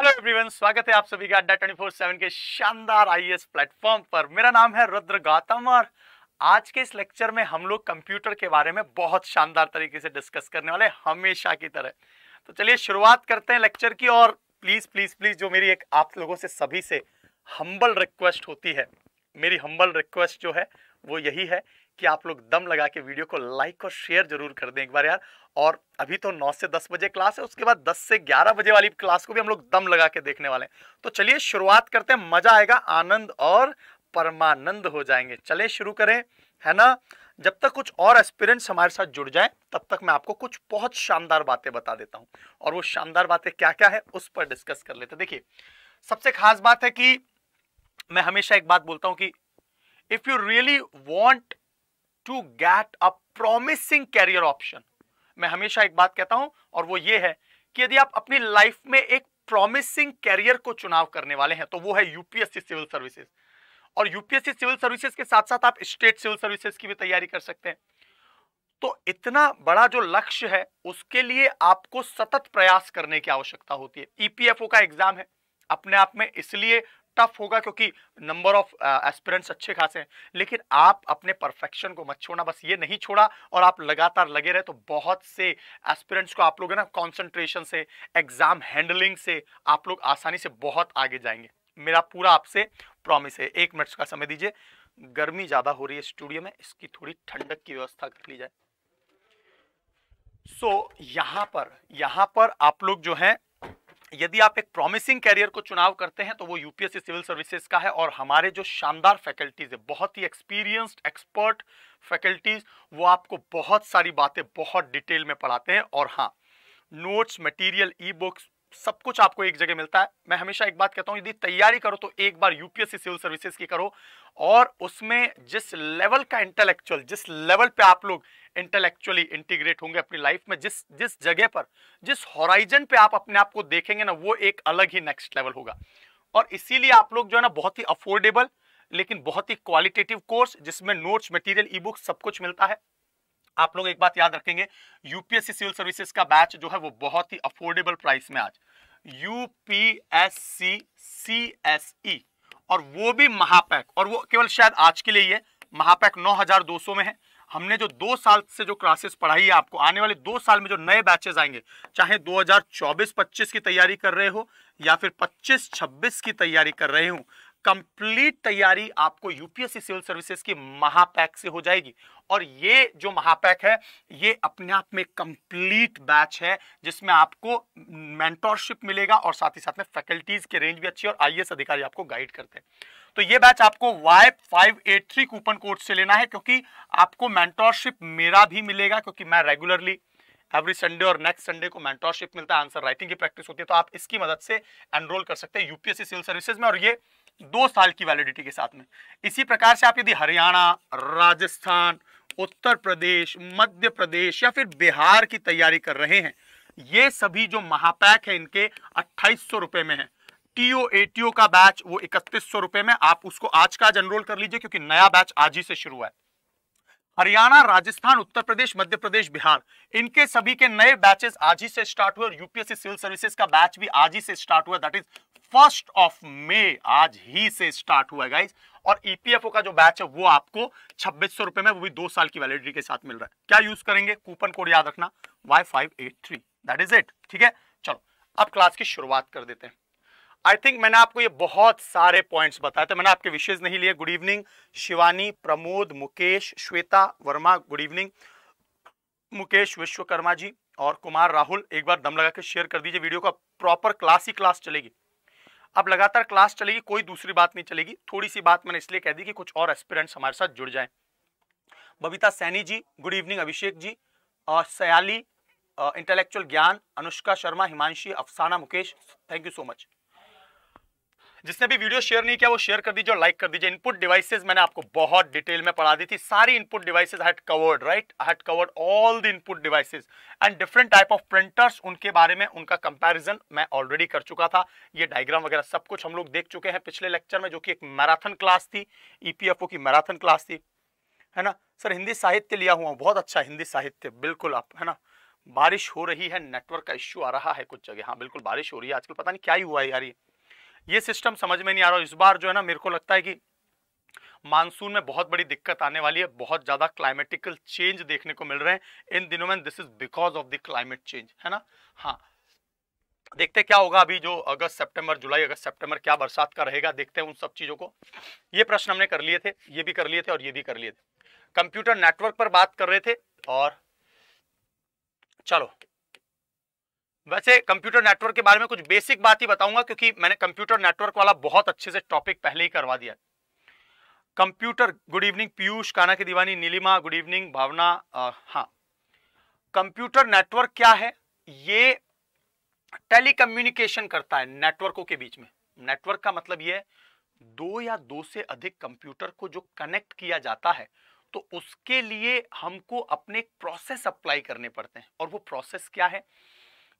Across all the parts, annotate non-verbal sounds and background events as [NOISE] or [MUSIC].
Hello everyone स्वागत है आप सभी का अड्डा ट्वेंटी फोर सेवन के शानदार आईएएस प्लेटफॉर्म e पर मेरा नाम है रुद्र गौतम और आज के इस लेक्चर में हम लोग कंप्यूटर के बारे में बहुत शानदार तरीके से डिस्कस करने वाले हमेशा की तरह तो चलिए शुरुआत करते हैं लेक्चर की और प्लीज़ प्लीज़ प्लीज़ जो मेरी एक आप लोगों से सभी से हम्बल रिक्वेस्ट होती है मेरी हम्बल रिक्वेस्ट जो है वो यही है कि आप लोग दम लगा के वीडियो को लाइक और शेयर जरूर कर दें एक बार यार और अभी तो 9 से 10 बजे क्लास है उसके बाद 10 से 11 बजे वाली क्लास को भी हम लोग दम लगा के देखने वाले हैं तो चलिए शुरुआत करते हैं मजा आएगा आनंद और परमानंद हो जाएंगे चले शुरू करें है ना जब तक कुछ और एक्सपीरियंस हमारे साथ जुड़ जाए तब तक मैं आपको कुछ बहुत शानदार बातें बता देता हूं और वो शानदार बातें क्या क्या है उस पर डिस्कस कर लेते देखिए सबसे खास बात है कि मैं हमेशा एक बात बोलता हूं कि if you really want to get a promising career option मैं हमेशा एक बात कहता हूं और वो ये है कि यदि आप अपनी लाइफ में एक प्रॉमिसिंग कैरियर को चुनाव करने वाले हैं तो वो है यूपीएससी सिविल सर्विसेज और यूपीएससी सिविल सर्विसेज के साथ साथ आप स्टेट सिविल सर्विसेज की भी तैयारी कर सकते हैं तो इतना बड़ा जो लक्ष्य है उसके लिए आपको सतत प्रयास करने की आवश्यकता होती है ईपीएफओ e का एग्जाम है अपने आप में इसलिए टफ होगा क्योंकि नंबर ऑफ एस्पिरेंट्स अच्छे खासे हैं लेकिन आप अपने परफेक्शन को मत छोड़ना बस ये नहीं छोड़ा और आप लगातार लगे रहे तो बहुत से एस्पिरेंट्स को आप लोग है ना कॉन्सेंट्रेशन से एग्जाम हैंडलिंग से आप लोग आसानी से बहुत आगे जाएंगे मेरा पूरा आपसे प्रॉमिस है एक मिनट का समय दीजिए गर्मी ज़्यादा हो रही है स्टूडियो में इसकी थोड़ी ठंडक की व्यवस्था कर ली जाए सो so, यहां पर यहां पर आप लोग जो हैं यदि आप एक प्रॉमिसिंग कैरियर को चुनाव करते हैं तो वो यूपीएससी सिविल सर्विसेज का है और हमारे जो शानदार फैकल्टीज है बहुत ही एक्सपीरियंस्ड एक्सपर्ट फैकल्टीज वो आपको बहुत सारी बातें बहुत डिटेल में पढ़ाते हैं और हाँ नोट्स मटेरियल ई बुक्स सब कुछ आपको एक जगह मिलता है मैं हमेशा एक बात कहता हूँ यदि तैयारी करो तो एक बार यूपीएससी सिविल सर्विसेज की करो और उसमें जिस लेवल का इंटेलेक्चुअल जिस लेवल पे आप लोग इंटेलेक्चुअली इंटीग्रेट होंगे अपनी लाइफ में जिस जिस जगह पर जिस हॉराइजन पे आप अपने आप को देखेंगे ना वो एक अलग ही नेक्स्ट लेवल होगा और इसीलिए आप लोग जो है ना बहुत ही अफोर्डेबल लेकिन बहुत ही क्वालिटेटिव कोर्स जिसमें नोट्स मटेरियल ई बुक सब कुछ मिलता है आप लोग एक बात याद रखेंगे यूपीएससी सिविल सर्विसेज का बैच जो है वो बहुत ही अफोर्डेबल प्राइस में आज यूपीएससी सी एस ई और वो भी महापैक और वो केवल शायद आज के लिए ही है महापैक 9200 में है हमने जो दो साल से जो क्लासेस पढ़ाई है आपको आने वाले दो साल में जो नए बैचेस आएंगे चाहे 2024-25 की तैयारी कर रहे हो या फिर 25-26 की तैयारी कर रहे हो कंप्लीट तैयारी आपको यूपीएससी सिविल सर्विसेज की महापैक से हो जाएगी और ये जो महापैक है ये अपने आप में कंप्लीट बैच है जिसमें आपको मेंटोरशिप मिलेगा और साथ ही साथ में फैकल्टीज के रेंज भी अच्छी और आईएएस अधिकारी आपको गाइड करते हैं तो ये बैच आपको वाई कूपन कोड से लेना है क्योंकि आपको मेंटोरशिप मेरा भी मिलेगा क्योंकि मैं रेगुलरली एवरी संडे और नेक्स्ट संडे को मेंटोरशिप मिलता है आंसर राइटिंग की प्रैक्टिस होती है तो आप इसकी मदद से एनरोल कर सकते हैं यूपीएससी सिविल सर्विसेज में और ये दो साल की वैलिडिटी के साथ में इसी प्रकार से आप यदि हरियाणा राजस्थान उत्तर प्रदेश मध्य प्रदेश या फिर बिहार की तैयारी कर रहे हैं ये सभी जो महापैक है इनके अट्ठाईस रुपए में है टीओ एटीओ का बैच वो इकतीस सौ रुपए में आप उसको आज का आज एनरोल कर लीजिए क्योंकि नया बैच आज ही से शुरू है हरियाणा राजस्थान उत्तर प्रदेश मध्य प्रदेश बिहार इनके सभी के नए बैचेस आज ही से स्टार्ट हुए और यूपीएससी सिविल सर्विसेज का बैच भी आज ही से स्टार्ट हुआ that is first of May आज ही से स्टार्ट हुआ है गाइज और ईपीएफओ e का जो बैच है वो आपको छब्बीस सौ रुपए में वो भी दो साल की वैलिडिटी के साथ मिल रहा है क्या यूज करेंगे कूपन कोड याद रखना Y five eight three that is it ठीक है चलो अब क्लास की शुरुआत कर देते हैं आई थिंक मैंने आपको ये बहुत सारे पॉइंट्स बताए थे मैंने आपके विशेष नहीं लिए good evening Shivani Pramod Mukesh Shweta Verma good evening Mukesh Vishwakarma ji और कुमार राहुल एक बार दम लगा के शेयर कर दीजिए वीडियो का प्रॉपर क्लास ही क्लास चलेगी अब लगातार क्लास चलेगी कोई दूसरी बात नहीं चलेगी थोड़ी सी बात मैंने इसलिए कह दी कि कुछ और एस्पिरेंट्स हमारे साथ जुड़ जाएं बबीता सैनी जी गुड इवनिंग अभिषेक जी और Sayali intellectual Gyan Anushka Sharma Himanshi Afsana Mukesh thank you so much जिसने भी वीडियो शेयर नहीं किया वो शेयर कर दीजिए और लाइक कर दीजिए इनपुट डिवाइसेस मैंने आपको बहुत डिटेल में पढ़ा दी थी सारी input devices had covered right had covered all the input devices and different type of printers उनके बारे में उनका कंपैरिजन मैं ऑलरेडी कर चुका था ये डायग्राम वगैरह सब कुछ हम लोग देख चुके हैं पिछले लेक्चर में जो कि एक मैराथन क्लास थी ईपीएफओ e की मैराथन क्लास थी है ना सर हिंदी साहित्य लिया हुआ बहुत अच्छा हिंदी साहित्य बिल्कुल आप है ना बारिश हो रही है नेटवर्क का इश्यू आ रहा है कुछ जगह हाँ बिल्कुल बारिश हो रही है आजकल पता नहीं क्या ही हुआ है यार ये ये सिस्टम समझ में नहीं आ रहा इस बार जो है ना मेरे को लगता है कि मानसून में बहुत बड़ी दिक्कत आने वाली है बहुत ज़्यादा क्लाइमेटिकल चेंज देखने को मिल रहे हैं इन दिनों में this is because of the climate change है ना हाँ देखते क्या होगा अभी जो अगस्त सितंबर जुलाई अगस्त सितंबर क्या बरसात का रहेगा देखते हैं उन सब चीज़ों को ये प्रश्न हमने कर लिए थे ये भी कर लिए थे और ये भी कर लिए थे कंप्यूटर नेटवर्क पर बात कर रहे थे और चलो वैसे कंप्यूटर नेटवर्क के बारे में कुछ बेसिक बात ही बताऊंगा क्योंकि मैंने कंप्यूटर नेटवर्क वाला बहुत अच्छे से टॉपिक पहले ही करवा दिया computer good evening Piyush Kana की दीवानी नीलिमा गुड इवनिंग भावना हाँ कंप्यूटर नेटवर्क क्या है ये टेलीकम्युनिकेशन करता है नेटवर्कों के बीच में नेटवर्क का मतलब यह दो या दो से अधिक कंप्यूटर को जो कनेक्ट किया जाता है तो उसके लिए हमको अपने प्रोसेस अप्लाई करने पड़ते हैं और वो प्रोसेस क्या है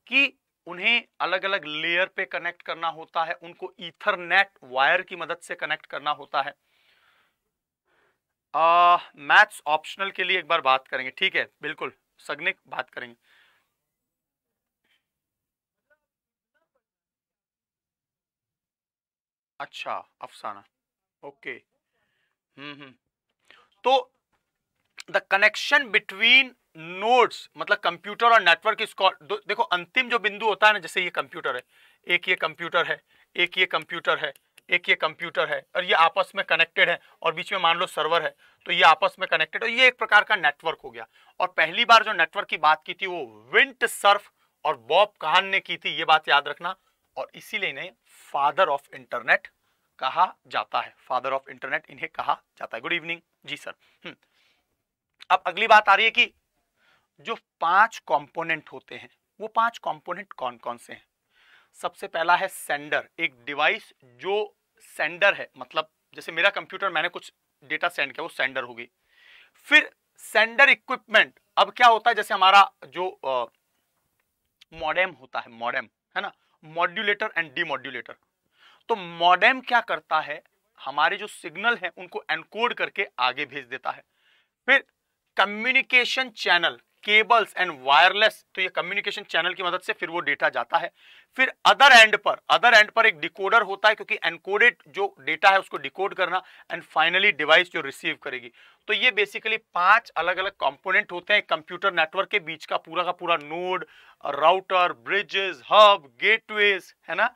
कि उन्हें अलग अलग लेयर पे कनेक्ट करना होता है उनको ईथरनेट वायर की मदद से कनेक्ट करना होता है मैथ्स uh, ऑप्शनल के लिए एक बार बात करेंगे ठीक है बिल्कुल सगनिक बात करेंगे अच्छा अफसाना ओके हम्म हम्म तो द कनेक्शन बिटवीन नोड्स मतलब कंप्यूटर और नेटवर्क इसको देखो अंतिम जो बिंदु होता है ना जैसे ये कंप्यूटर है एक ये कंप्यूटर है एक ये कंप्यूटर है एक ये कंप्यूटर है और ये आपस में कनेक्टेड है और बीच में मान लो सर्वर है तो ये आपस में कनेक्टेड और ये एक प्रकार का नेटवर्क हो गया और पहली बार जो नेटवर्क की बात की थी वो विंट सर्फ और बॉब कहान ने की थी ये बात याद रखना और इसीलिए इन्हें फादर ऑफ इंटरनेट कहा जाता है फादर ऑफ इंटरनेट इन्हें कहा जाता है good evening ji sir hmm. अब अगली बात आ रही है कि जो पांच कंपोनेंट होते हैं वो पांच कंपोनेंट कौन कौन से हैं सबसे पहला है सेंडर एक डिवाइस जो सेंडर है मतलब जैसे मेरा कंप्यूटर मैंने कुछ डेटा सेंड किया वो सेंडर हो गई फिर सेंडर इक्विपमेंट अब क्या होता है जैसे हमारा जो मॉडेम होता है मॉडेम है ना मॉड्यूलेटर एंड डीमोड्यूलेटर तो मॉडेम क्या करता है हमारे जो सिग्नल है उनको एनकोड करके आगे भेज देता है फिर communication channel cables and wireless तो ये कम्युनिकेशन चैनल की मदद से फिर वो डेटा जाता है फिर अदर एंड पर अदर एंड पर एक डिकोडर होता है क्योंकि एनकोडेड जो डेटा है उसको डिकोड करना एंड फाइनली डिवाइस जो रिसीव करेगी तो ये बेसिकली पांच अलग अलग कंपोनेंट होते हैं कंप्यूटर नेटवर्क के बीच का पूरा का पूरा node router bridges hub gateways है ना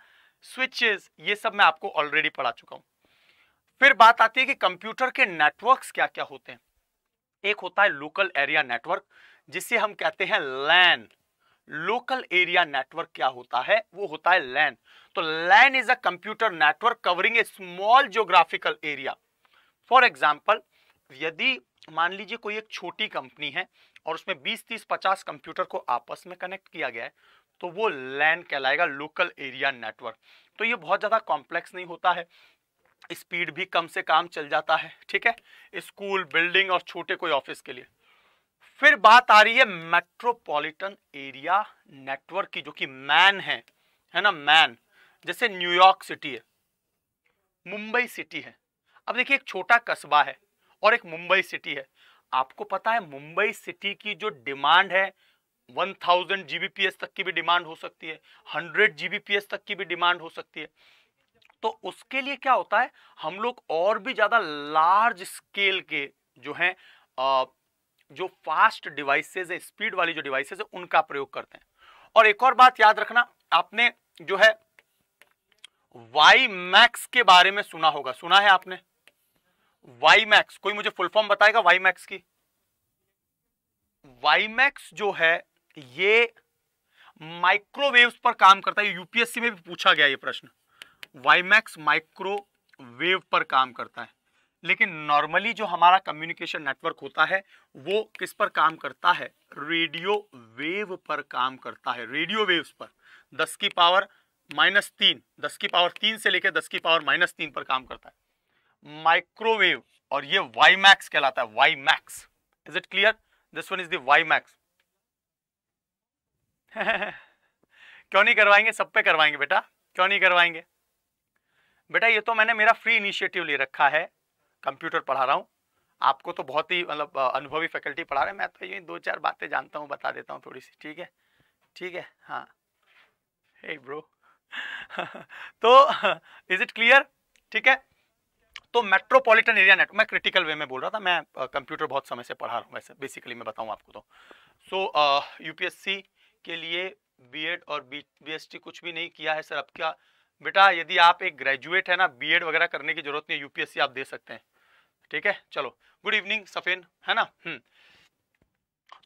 स्विचेस ये सब मैं आपको ऑलरेडी पढ़ा चुका हूं फिर बात आती है कि कंप्यूटर के नेटवर्क्स क्या क्या होते हैं एक होता है लोकल एरिया नेटवर्क जिसे हम कहते हैं लैन लोकल एरिया नेटवर्क क्या होता है वो होता है लैन तो LAN is a computer network covering a small geographical area for example यदि मान लीजिए कोई एक छोटी कंपनी है और उसमें 20, 30, 50 कंप्यूटर को आपस में कनेक्ट किया गया है तो वो लैन कहलाएगा लोकल एरिया नेटवर्क तो ये बहुत ज़्यादा कॉम्प्लेक्स नहीं होता है स्पीड भी कम से काम चल जाता है ठीक है स्कूल बिल्डिंग और छोटे कोई ऑफिस के लिए फिर बात आ रही है मेट्रोपॉलिटन एरिया नेटवर्क की जो कि मैन है है ना मैन जैसे न्यूयॉर्क सिटी है मुंबई सिटी है अब देखिए एक छोटा कस्बा है और एक मुंबई सिटी है आपको पता है मुंबई सिटी की जो डिमांड है 1000 जीबीपीएस तक की भी डिमांड हो सकती है 100 जीबीपीएस तक की भी डिमांड हो सकती है तो उसके लिए क्या होता है हम लोग और भी ज़्यादा लार्ज स्केल के जो आ, जो फास्ट डिवाइसेज है स्पीड वाली जो डिवाइसेज है उनका प्रयोग करते हैं और एक और बात याद रखना आपने जो है वाई मैक्स के बारे में सुना होगा सुना है आपने वाई मैक्स कोई मुझे फुल फॉर्म बताएगा वाई मैक्स की वाई मैक्स जो है ये माइक्रोवेव्स पर काम करता है यूपीएससी में भी पूछा गया ये प्रश्न वाई मैक्स माइक्रोवेव पर काम करता है लेकिन नॉर्मली जो हमारा कम्युनिकेशन नेटवर्क होता है वो किस पर काम करता है रेडियो वेव पर काम करता है रेडियो वेव्स पर दस की पावर माइनस तीन दस की पावर तीन से लेकर दस की पावर माइनस तीन पर काम करता है माइक्रोवेव और ये वाई मैक्स कहलाता है WiMAX is it clear this one is the WiMAX क्यों नहीं करवाएंगे सब पे करवाएंगे बेटा क्यों नहीं करवाएंगे बेटा ये तो मैंने मेरा फ्री इनिशिएटिव ले रखा है कंप्यूटर पढ़ा रहा हूँ आपको तो बहुत ही मतलब अनुभवी फैकल्टी पढ़ा रहे हैं मैं तो यही दो चार बातें जानता हूँ बता देता हूँ थोड़ी सी ठीक है ठीक है हाँ हे ब्रो [LAUGHS] तो इज इट क्लियर ठीक है तो मेट्रोपॉलिटन एरिया नेटवर्क मैं क्रिटिकल वे में बोल रहा था मैं कंप्यूटर बहुत समय से पढ़ा रहा हूँ वैसे बेसिकली मैं बताऊँ आपको तो सो यूपीएससी के लिए बी और बी कुछ भी नहीं किया है सर अब क्या बेटा यदि आप एक ग्रेजुएट है ना बी वगैरह करने की जरूरत नहीं यूपीएससी आप दे सकते हैं ठीक है चलो गुड इवनिंग सफेन है ना हम्म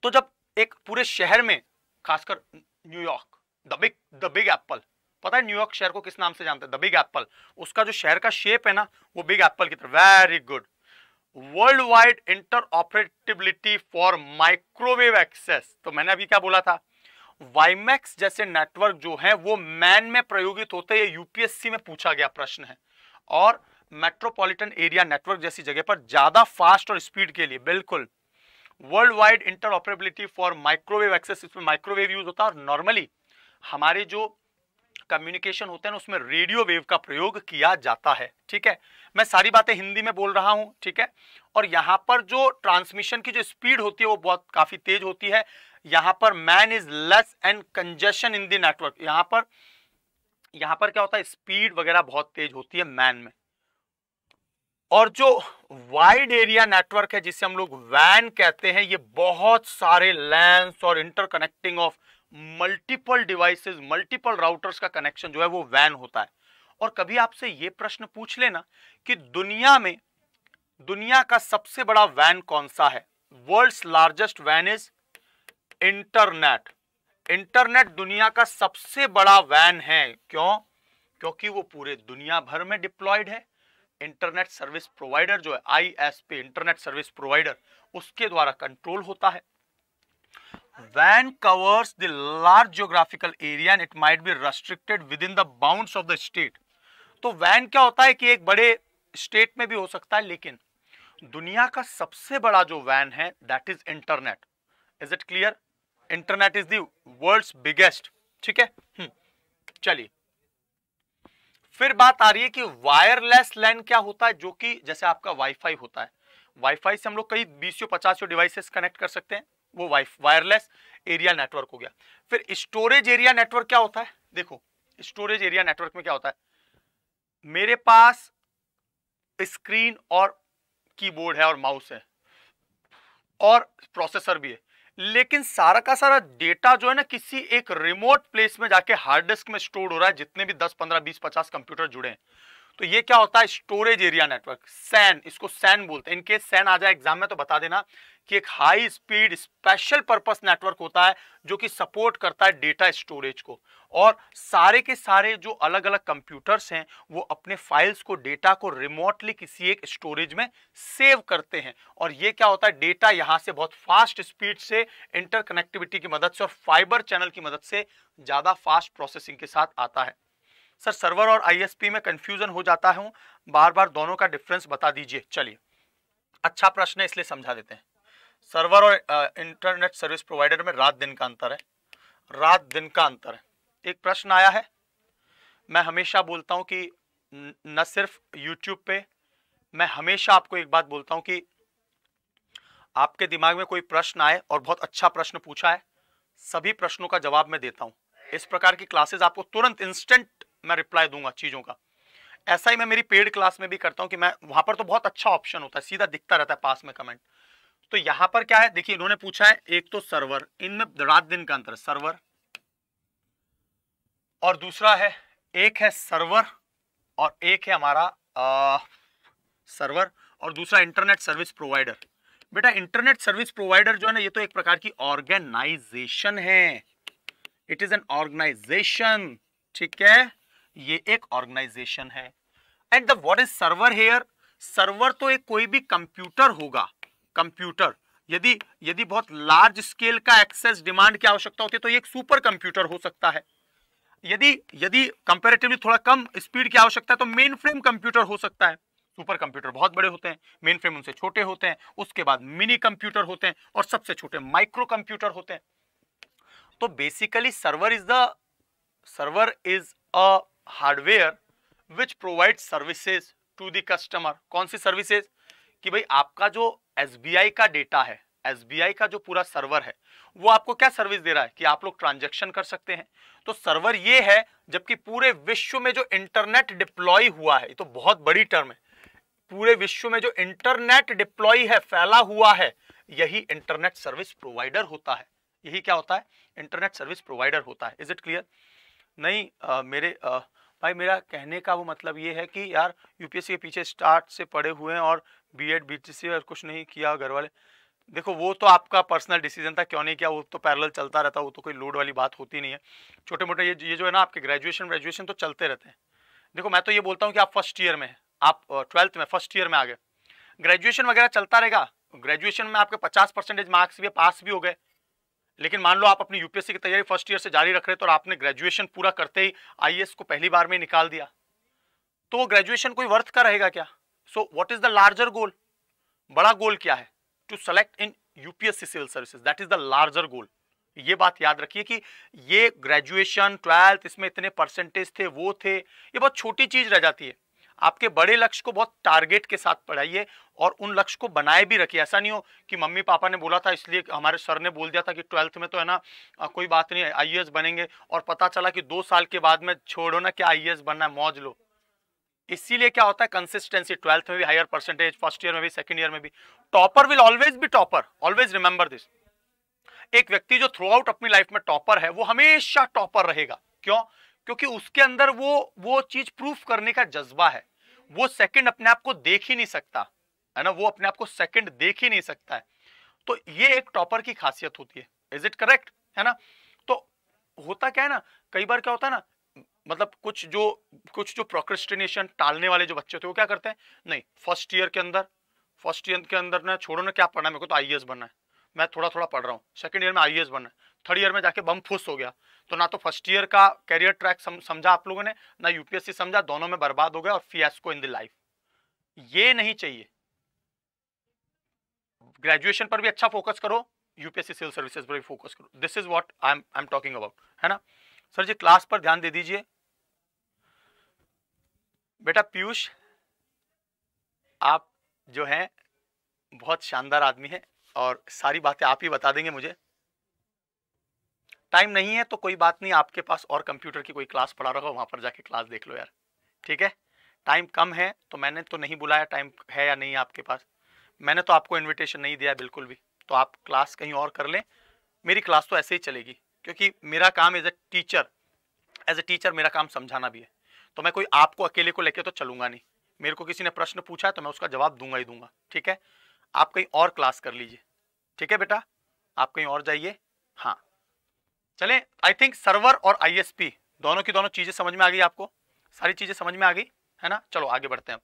तो जब एक पूरे शहर में खासकर New York the big the big Apple पता है न्यूयॉर्क शहर को किस नाम से जानते हैं द बिग एप्पल उसका जो शहर का शेप है ना वो बिग एप्पल की तरह very good world wide interoperability for microwave access तो मैंने अभी क्या बोला था वाइमैक्स जैसे नेटवर्क जो है वो मैन में प्रयोगित होते यूपीएससी में पूछा गया प्रश्न है और मेट्रोपॉलिटन एरिया नेटवर्क जैसी जगह पर ज़्यादा फास्ट और स्पीड के लिए बिल्कुल world wide interoperability for microwave access इसमें माइक्रोवेव यूज होता है और नॉर्मली हमारे जो कम्युनिकेशन होते हैं उसमें रेडियो वेव का प्रयोग किया जाता है ठीक है मैं सारी बातें हिंदी में बोल रहा हूं ठीक है और यहां पर जो ट्रांसमिशन की जो स्पीड होती है वो बहुत काफ़ी तेज होती है यहां पर MAN is less and congestion in the network यहां पर यहां पर क्या होता है स्पीड वगैरह बहुत तेज होती है मैन में और जो वाइड एरिया नेटवर्क है जिसे हम लोग वैन कहते हैं ये बहुत सारे लैंस और interconnecting of multiple devices multiple routers का कनेक्शन जो है वो वैन होता है और कभी आपसे ये प्रश्न पूछ लेना कि दुनिया में दुनिया का सबसे बड़ा वैन कौन सा है वर्ल्ड्स लार्जेस्ट वैन इज इंटरनेट इंटरनेट दुनिया का सबसे बड़ा वैन है क्यों क्योंकि वो पूरे दुनिया भर में डिप्लॉयड है इंटरनेट सर्विस प्रोवाइडर जो है आईएसपी इंटरनेट सर्विस प्रोवाइडर उसके द्वारा कंट्रोल होता है वैन covers the large geographical area and it might be restricted within the bound of the state तो वैन क्या होता है कि एक बड़े स्टेट में भी हो सकता है लेकिन दुनिया का सबसे बड़ा जो वैन है that is internet is it clear internet is world biggest ठीक है हम्म, चलिए फिर बात आ रही है कि वायरलेस लैन क्या होता है जो कि जैसे आपका वाईफाई होता है वाईफाई से हम लोग कई बीस पचास डिवाइसेस कनेक्ट कर सकते हैं वो वाई वायरलेस एरिया नेटवर्क हो गया फिर स्टोरेज एरिया नेटवर्क क्या होता है देखो स्टोरेज एरिया नेटवर्क में क्या होता है मेरे पास स्क्रीन और कीबोर्ड है और माउस है और प्रोसेसर भी है लेकिन सारा का सारा डेटा जो है ना किसी एक रिमोट प्लेस में जाके हार्ड डिस्क में स्टोर हो रहा है जितने भी 10, 15, 20, 50 कंप्यूटर जुड़े हैं तो ये क्या होता है स्टोरेज एरिया नेटवर्क सैन इसको सैन बोलते हैं इनकेस सैन आ जाए एग्जाम में तो बता देना कि एक high speed special purpose network होता है जो कि सपोर्ट करता है डेटा स्टोरेज को और सारे के सारे जो अलग अलग कंप्यूटर्स हैं वो अपने फाइल्स को डेटा को रिमोटली किसी एक स्टोरेज में सेव करते हैं और ये क्या होता है डेटा यहाँ से बहुत फास्ट स्पीड से इंटरकनेक्टिविटी की मदद से और फाइबर चैनल की मदद से ज़्यादा फास्ट प्रोसेसिंग के साथ आता है सर सर्वर और आई में कंफ्यूजन हो जाता है बार बार दोनों का डिफरेंस बता दीजिए चलिए अच्छा प्रश्न है इसलिए समझा देते हैं सर्वर और इंटरनेट सर्विस प्रोवाइडर में रात दिन का अंतर है रात दिन का अंतर है एक प्रश्न आया है मैं हमेशा बोलता हूँ कि न सिर्फ यूट्यूब पे मैं हमेशा आपको एक बात बोलता हूँ कि आपके दिमाग में कोई प्रश्न आए और बहुत अच्छा प्रश्न पूछा है सभी प्रश्नों का जवाब मैं देता हूँ इस प्रकार की क्लासेज आपको तुरंत इंस्टेंट मैं रिप्लाई दूंगा चीज़ों का ऐसा ही मैं मेरी पेड क्लास में भी करता हूँ कि मैं वहाँ पर तो बहुत अच्छा ऑप्शन होता है सीधा दिखता रहता है पास में कमेंट तो यहां पर क्या है देखिए इन्होंने पूछा है एक तो सर्वर इनमें रात दिन का अंतर सर्वर और दूसरा है एक है सर्वर और एक है हमारा आ, सर्वर और दूसरा इंटरनेट सर्विस प्रोवाइडर बेटा इंटरनेट सर्विस प्रोवाइडर जो है ना ये तो एक प्रकार की ऑर्गेनाइजेशन है इट इज एन ऑर्गेनाइजेशन ठीक है ये एक ऑर्गेनाइजेशन है and the what is server here server तो एक कोई भी कंप्यूटर होगा कंप्यूटर यदि यदि बहुत लार्ज स्केल का एक्सेस डिमांड की आवश्यकता होती है तो ये एक सुपर कंप्यूटर हो सकता है यदि यदि कंपेरेटिवली थोड़ा कम स्पीड की आवश्यकता है तो मेन फ्रेम कंप्यूटर हो सकता है सुपर कंप्यूटर बहुत बड़े होते हैं मेन फ्रेम उनसे छोटे होते हैं उसके बाद मिनी कंप्यूटर होते हैं और सबसे छोटे माइक्रो कंप्यूटर होते हैं तो basically server is the server is a hardware which provide services to the customer कौन सी सर्विसेज कि भाई आपका जो एस का डेटा है एस का जो पूरा सर्वर है वो आपको क्या सर्विस दे रहा है कि आप लोग ट्रांजेक्शन कर सकते हैं तो सर्वर ये है जबकि पूरे विश्व में जो इंटरनेट डिप्लॉय हुआ है ये तो बहुत बड़ी टर्म है पूरे विश्व में जो इंटरनेट डिप्लॉय है फैला हुआ है यही इंटरनेट सर्विस प्रोवाइडर होता है यही क्या होता है इंटरनेट सर्विस प्रोवाइडर होता है इज इट क्लियर नहीं आ, मेरे आ, भाई मेरा कहने का वो मतलब ये है कि यार यूपीएससी के पीछे स्टार्ट से पड़े हुए हैं और बी एड बी और कुछ नहीं किया घर वाले देखो वो तो आपका पर्सनल डिसीजन था क्यों नहीं किया वो तो पैरल चलता रहता वो तो कोई लोड वाली बात होती नहीं है छोटे मोटे ये ये जो है ना आपके ग्रेजुएशन ग्रेजुएशन तो चलते रहते हैं देखो मैं तो ये बोलता हूँ कि आप फर्स्ट ईयर में आप ट्वेल्थ में फर्स्ट ईयर में आ गए ग्रेजुएशन वगैरह चलता रहेगा ग्रेजुएशन में आपके पचास परसेंटेज मार्क्स भी पास भी हो गए लेकिन मान लो आप अपनी यूपीएससी की तैयारी फर्स्ट ईयर से जारी रख रहे तो आपने ग्रेजुएशन पूरा करते ही आई को पहली बार में निकाल दिया तो ग्रेजुएशन कोई वर्थ का रहेगा क्या so what is the larger goal बड़ा गोल क्या है to select in UPSC civil services that is the larger goal ये बात याद रखिए कि ये ग्रेजुएशन ट्वेल्थ इसमें इतने परसेंटेज थे वो थे ये बहुत छोटी चीज रह जाती है आपके बड़े लक्ष्य को बहुत टारगेट के साथ पढ़ाइए और उन लक्ष्य को बनाए भी रखिए ऐसा नहीं हो कि मम्मी पापा ने बोला था इसलिए हमारे सर ने बोल दिया था कि ट्वेल्थ में तो है ना कोई बात नहीं आई e बनेंगे और पता चला कि दो साल के बाद में छोड़ो ना क्या आई e बनना है मौज लो इसीलिए क्या होता है कंसिस्टेंसी ट्वेल्थ में भी हायर परसेंटेज फर्स्ट ईयर में भी सेकंड ईयर में भी topper will always be topper always remember this एक व्यक्ति जो थ्रू आउट अपनी लाइफ में टॉपर है वो हमेशा टॉपर रहेगा क्यों क्योंकि उसके अंदर वो वो चीज प्रूफ करने का जज्बा है वो सेकंड अपने आप को देख ही नहीं सकता है ना वो अपने आप को सेकंड देख ही नहीं सकता है तो ये एक टॉपर की खासियत होती है इज इट करेक्ट है ना तो होता क्या है ना कई बार क्या होता है ना मतलब कुछ जो कुछ जो प्रोक्रेस्टिनेशन टालने वाले जो बच्चे थे वो क्या करते हैं नहीं फर्स्ट ईयर के अंदर फर्स्ट ईयर के अंदर ना छोड़ो ना क्या पढ़ना है मेरे को तो आई बनना है मैं थोड़ा थोड़ा पढ़ रहा हूँ सेकंड ईयर में आई बनना है थर्ड ईयर में जाके बम फुस हो गया तो ना तो फर्स्ट ईयर का कैरियर ट्रैक समझा आप लोगों ने ना यूपीएससी समझा दोनों में बर्बाद हो गया और फियास्को इन द लाइफ ये नहीं चाहिए ग्रेजुएशन पर भी अच्छा फोकस करो यूपीएससी सिविल सर्विसेज पर भी फोकस करो this is what I am I am talking about है ना सर जी क्लास पर ध्यान दे दीजिए बेटा पीयूष आप जो हैं बहुत शानदार आदमी है और सारी बातें आप ही बता देंगे मुझे टाइम नहीं है तो कोई बात नहीं आपके पास और कंप्यूटर की कोई क्लास पढ़ा रहा हो वहाँ पर जाके क्लास देख लो यार ठीक है टाइम कम है तो मैंने तो नहीं बुलाया टाइम है या नहीं आपके पास मैंने तो आपको इनविटेशन नहीं दिया बिल्कुल भी तो आप क्लास कहीं और कर लें मेरी क्लास तो ऐसे ही चलेगी क्योंकि मेरा काम as a teacher as a teacher मेरा काम समझाना भी है तो मैं कोई आपको अकेले को लेके तो चलूंगा नहीं मेरे को किसी ने प्रश्न पूछा तो मैं उसका जवाब दूंगा ही दूंगा ठीक है आप कहीं और क्लास कर लीजिए ठीक है बेटा आप कहीं और जाइए हाँ चले आई थिंक सर्वर और आई दोनों की दोनों चीज़ें समझ में आ गई आपको सारी चीज़ें समझ में आ गई है ना चलो आगे बढ़ते हैं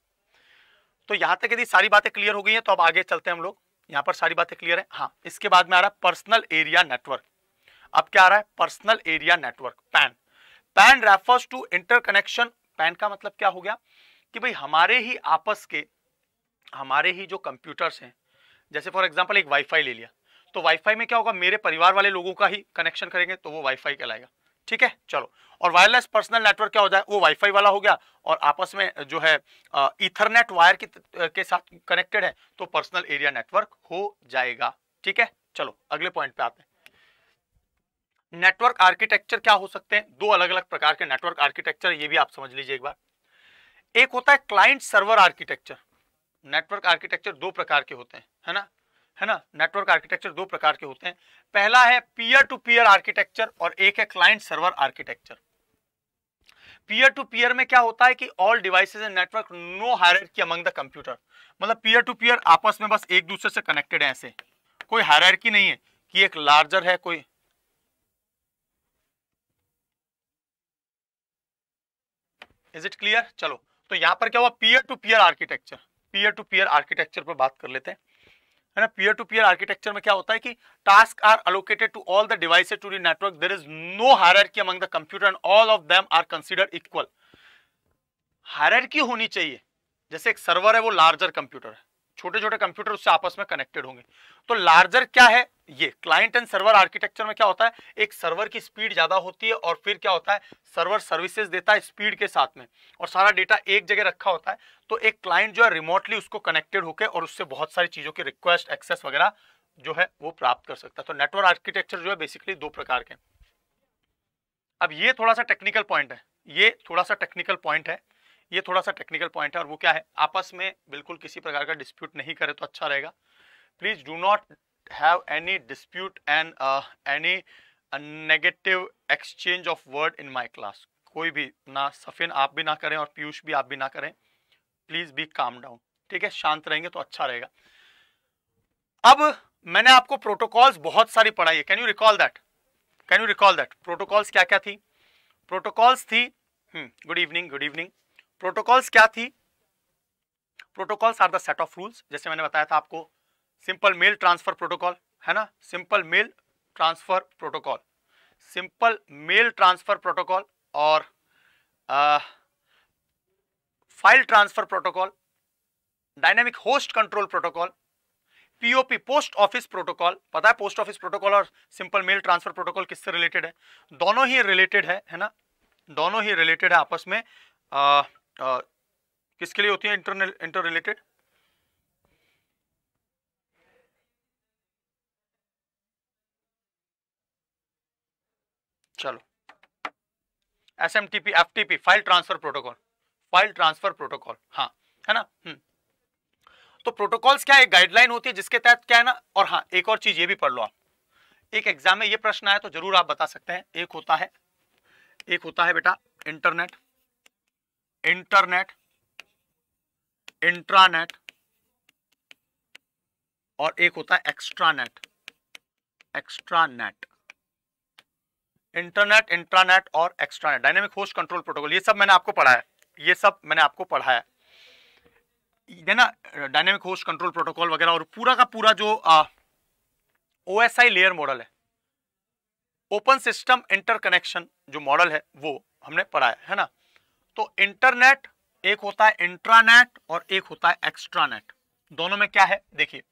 तो यहाँ तक यदि सारी बातें क्लियर हो गई हैं तो अब आगे चलते हैं हम लोग यहाँ पर सारी बातें क्लियर है हाँ इसके बाद में आ रहा है पर्सनल एरिया नेटवर्क अब क्या आ रहा है personal area network PAN PAN refers to interconnection PAN का मतलब क्या हो गया कि भाई हमारे ही आपस के हमारे ही जो कंप्यूटर्स हैं जैसे फॉर एग्जाम्पल एक वाईफाई ले लिया तो वाईफाई में क्या होगा मेरे परिवार वाले लोगों का ही कनेक्शन करेंगे तो वो वाईफाई कहलाएगा ठीक है चलो और वायरलेस पर्सनल नेटवर्क क्या हो जाए वो वाईफाई वाला हो गया और आपस में जो है इथरनेट वायर के, के साथ कनेक्टेड है तो पर्सनल एरिया नेटवर्क हो जाएगा ठीक है चलो अगले पॉइंट पे आते हैं नेटवर्क आर्किटेक्चर क्या हो सकते हैं दो अलग अलग प्रकार के नेटवर्क आर्किटेक्चर ये भी आप समझ लीजिए एक बार एक होता है client server architecture network architecture दो प्रकार के होते हैं है ना है ना नेटवर्क आर्किटेक्चर दो प्रकार के होते हैं पहला है पीयर टू पीयर आर्किटेक्चर और एक है client server architecture peer to peer में क्या होता है कि all devices and network no hierarchy among the computer मतलब पीयर टू पीयर आपस में बस एक दूसरे से कनेक्टेड है ऐसे कोई हायरकी नहीं है कि एक लार्जर है कोई इज इट क्लियर चलो तो यहाँ पर क्या हुआ peer to peer architecture peer to peer architecture पर बात कर लेते हैं है ना पीयर टू पीयर आर्किटेक्चर में क्या होता है कि task are allocated to all the device to the network there is no key among the computer and all of them are consider equal hierarchy होनी चाहिए जैसे एक सर्वर है वो लार्जर कंप्यूटर है छोटे छोटे कंप्यूटर उससे आपस में कनेक्टेड होंगे तो लार्जर क्या है ये क्लाइंट एंड सर्वर आर्किटेक्चर में क्या होता है एक सर्वर की स्पीड ज़्यादा होती है और फिर क्या होता है सर्वर सर्विसेज देता है स्पीड के साथ में और सारा डेटा एक जगह रखा होता है तो एक क्लाइंट जो है रिमोटली उसको कनेक्टेड होकर और उससे बहुत सारी चीज़ों की रिक्वेस्ट एक्सेस वगैरह जो है वो प्राप्त कर सकता है तो नेटवर्क आर्किटेक्चर जो है बेसिकली दो प्रकार के अब ये थोड़ा सा टेक्निकल पॉइंट है ये थोड़ा सा टेक्निकल पॉइंट है ये थोड़ा सा टेक्निकल पॉइंट है और वो क्या है आपस में बिल्कुल किसी प्रकार का डिस्प्यूट नहीं करे तो अच्छा रहेगा please do not have any dispute and uh, any uh, negative exchange of word in my class कोई भी ना सफिन आप भी ना करें और पीयूष भी आप भी ना करें प्लीज बी काम डाउन ठीक है शांत रहेंगे तो अच्छा रहेगा अब मैंने आपको प्रोटोकॉल्स बहुत सारी पढ़ाई है can you recall that can you recall that protocols क्या क्या थी प्रोटोकॉल्स थी good evening good evening protocols क्या थी protocols are the set of rules जैसे मैंने बताया था आपको सिंपल मेल ट्रांसफर प्रोटोकॉल है ना simple mail transfer protocol simple mail transfer protocol और file transfer protocol dynamic host control protocol POP post office protocol पता है पोस्ट ऑफिस प्रोटोकॉल और सिंपल मेल ट्रांसफर प्रोटोकॉल किससे रिलेटेड है दोनों ही related है है ना दोनों ही रिलेटेड है आपस में आ, आ, किसके लिए होती है इंटरनल इंटर रिलेटेड चलो S M T P F T P file transfer protocol file transfer protocol हाँ है ना हम्म। तो प्रोटोकॉल्स क्या है गाइडलाइन होती है जिसके तहत क्या है ना और हाँ एक और चीज ये भी पढ़ लो आप एक एग्जाम में ये प्रश्न आया तो जरूर आप बता सकते हैं एक होता है एक होता है बेटा इंटरनेट इंटरनेट इंट्रानेट और एक होता है एक्स्ट्रानेट एक्स्ट्रानेट इंटरनेट इंट्रानेट और extranet dynamic host control protocol ये सब मैंने आपको पढ़ा है ये सब मैंने आपको पढ़ा है ना डायनेमिक होस्ट कंट्रोल प्रोटोकॉल वगैरह और पूरा का पूरा जो O S I layer model है ओपन सिस्टम इंटरकनेक्शन जो मॉडल है वो हमने पढ़ा है ना तो इंटरनेट एक होता है इंट्रानेट और एक होता है एक्स्ट्रानेट दोनों में क्या है देखिए